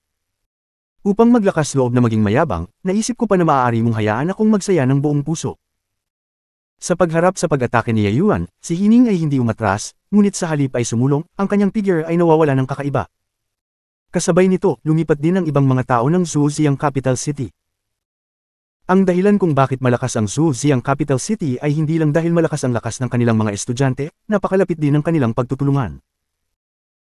Upang maglakas loob na maging mayabang, naisip ko pa na maaari mong hayaan akong magsaya ng buong puso. Sa pagharap sa pag-atake ni Yayuan, si Hining ay hindi umatras, ngunit sa halip ay sumulong, ang kanyang figure ay nawawala ng kakaiba. Kasabay nito, lumipat din ang ibang mga tao ng Zhuoxiang Capital City. Ang dahilan kung bakit malakas ang Zhuoxiang Capital City ay hindi lang dahil malakas ang lakas ng kanilang mga estudyante, napakalapit din ang kanilang pagtutulungan.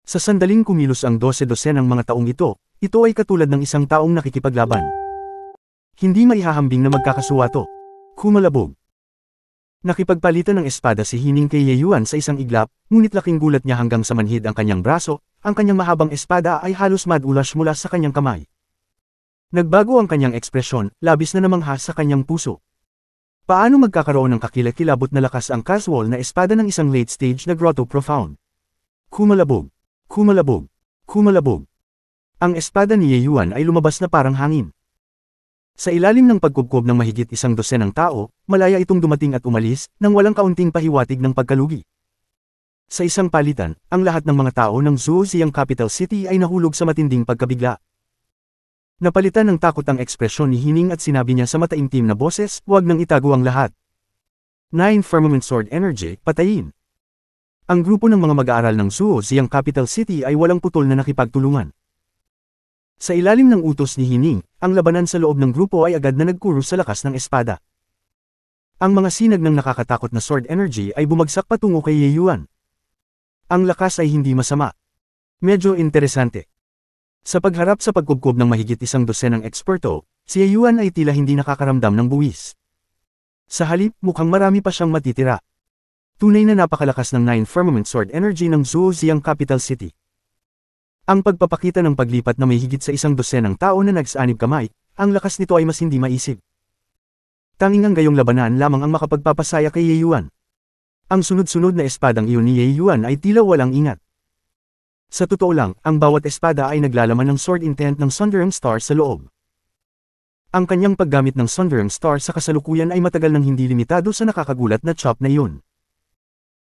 Sa sandaling kumilos ang 12-12 ng mga taong ito, ito ay katulad ng isang taong nakikipaglaban. Hindi maihahambing na magkakasuwato. Kumalabog. Nakipagpalitan ng espada si Hining kay Yeyuan sa isang iglap, ngunit laking gulat niya hanggang sa manhid ang kanyang braso, ang kanyang mahabang espada ay halos madulas mula sa kanyang kamay. Nagbago ang kanyang ekspresyon, labis na namang has sa kanyang puso. Paano magkakaroon ng kakilakilabot na lakas ang casual na espada ng isang late stage na grotto profound? Kumalabog. Kumalabog. Kumalabog. Ang espada ni Yeyuan ay lumabas na parang hangin. Sa ilalim ng pagkubkob ng mahigit isang dosen ng tao, malaya itong dumating at umalis, nang walang kaunting pahiwatig ng pagkalugi. Sa isang palitan, ang lahat ng mga tao ng Zhuoxiang Capital City ay nahulog sa matinding pagkabigla. Napalitan ng takot ang ekspresyon ni Hining at sinabi niya sa mataimtim na boses, huwag nang itago ang lahat. Nine Firmament Sword Energy, patayin. Ang grupo ng mga mag-aaral ng Zhuoxiang Capital City ay walang putol na nakipagtulungan. Sa ilalim ng utos ni Hining, ang labanan sa loob ng grupo ay agad na nagkuro sa lakas ng espada. Ang mga sinag ng nakakatakot na sword energy ay bumagsak patungo kay Yeyuan. Ang lakas ay hindi masama. Medyo interesante. Sa pagharap sa pagkubkob ng mahigit isang dosenang eksperto, si Yeyuan ay tila hindi nakakaramdam ng buwis. Sa halip, mukhang marami pa siyang matitira. Tunay na napakalakas ng Nine Firmament Sword Energy ng Zhuoxiang Capital City. Ang pagpapakita ng paglipat na may higit sa isang dosenang tao na nagsanib kamay, ang lakas nito ay mas hindi maisip. Tanging ang gayong labanan lamang ang makapagpapasaya kay Ye Yuan. Ang sunod-sunod na espadang iyon ni Yuan ay tila walang ingat. Sa totoo lang, ang bawat espada ay naglalaman ng sword intent ng Sundering Star sa loob. Ang kanyang paggamit ng Sundering Star sa kasalukuyan ay matagal nang hindi limitado sa nakakagulat na chop na iyon.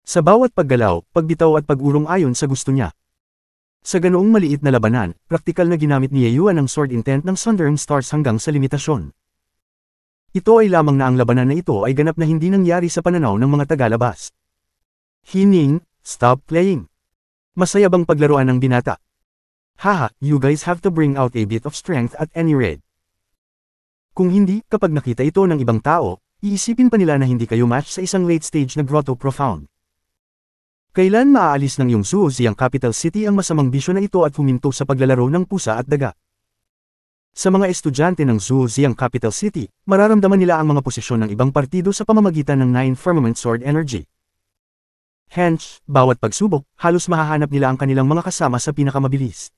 Sa bawat paggalaw, pagbitaw at pagurong ayon sa gusto niya, sa ganoong maliit na labanan, praktikal na ginamit ni Yeyuan ang sword intent ng Sundering Stars hanggang sa limitasyon. Ito ay lamang na ang labanan na ito ay ganap na hindi nangyari sa pananaw ng mga tagalabas. Hining, stop playing. Masaya bang paglaruan ng binata? Haha, you guys have to bring out a bit of strength at any rate. Kung hindi, kapag nakita ito ng ibang tao, iisipin pa nila na hindi kayo match sa isang late stage na grotto profound. Kailan maaalis ng yung Suoziyang capital city ang masamang bisyo na ito at huminto sa paglalaro ng pusa at daga? Sa mga estudyante ng Suoziyang capital city, mararamdaman nila ang mga posisyon ng ibang partido sa pamamagitan ng Nine Firmament Sword Energy. Hence, bawat pagsubok, halos mahahanap nila ang kanilang mga kasama sa pinakamabilis.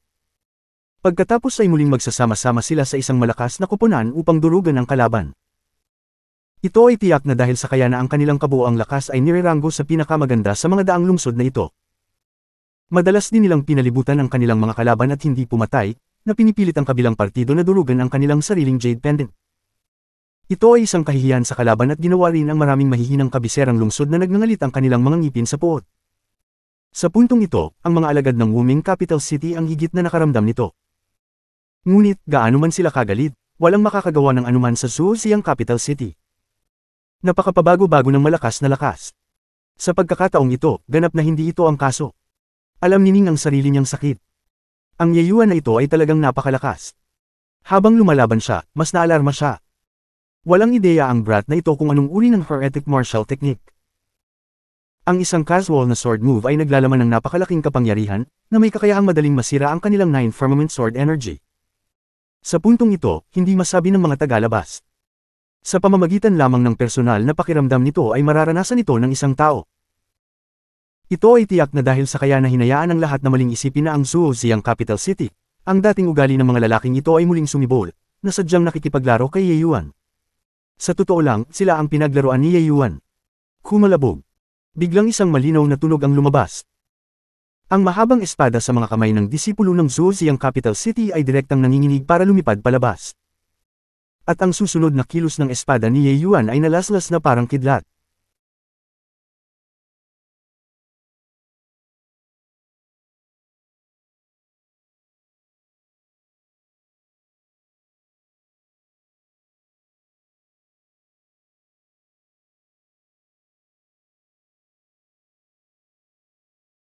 Pagkatapos ay muling magsasama-sama sila sa isang malakas na kuponan upang durugan ang kalaban. Ito ay tiyak na dahil sa kaya na ang kanilang kabuoang lakas ay nireranggo sa pinakamaganda sa mga daang lungsod na ito. Madalas din nilang pinalibutan ang kanilang mga kalaban at hindi pumatay, na pinipilit ang kabilang partido na durugan ang kanilang sariling Jade Pendant. Ito ay isang kahihiyan sa kalaban at ginawa rin ang maraming mahihinang kabiserang lungsod na nagnangalit ang kanilang mga ngipin sa puot. Sa puntong ito, ang mga alagad ng Wuming Capital City ang higit na nakaramdam nito. Ngunit, gaano man sila kagalit, walang makakagawa ng anuman sa Suosiyang Capital City. Napakapabago-bago ng malakas na lakas. Sa pagkakataong ito, ganap na hindi ito ang kaso. Alam ni Ning ang sarili niyang sakit. Ang yayuan na ito ay talagang napakalakas. Habang lumalaban siya, mas naalarma siya. Walang ideya ang brat na ito kung anong uri ng heretic martial technique. Ang isang casual na sword move ay naglalaman ng napakalaking kapangyarihan, na may kakayahang madaling masira ang kanilang nine firmament sword energy. Sa puntong ito, hindi masabi ng mga tagalabas. Sa pamamagitan lamang ng personal na pakiramdam nito ay mararanasan ito ng isang tao. Ito ay tiyak na dahil sa kaya na hinayaan ng lahat na maling isipin na ang Suozi ang capital city. Ang dating ugali ng mga lalaking ito ay muling sumibol, na sadyang nakikipaglaro kay Ye Yuan. Sa totoo lang, sila ang pinaglaruan ni Ye Yuan. Kumalabog. Biglang isang malinaw na tunog ang lumabas. Ang mahabang espada sa mga kamay ng disipulo ng Zuozi ang capital city ay direktang nanginginig para lumipad palabas at ang susunod na kilos ng espada ni Ye Yuan ay nalaslas na parang kidlat.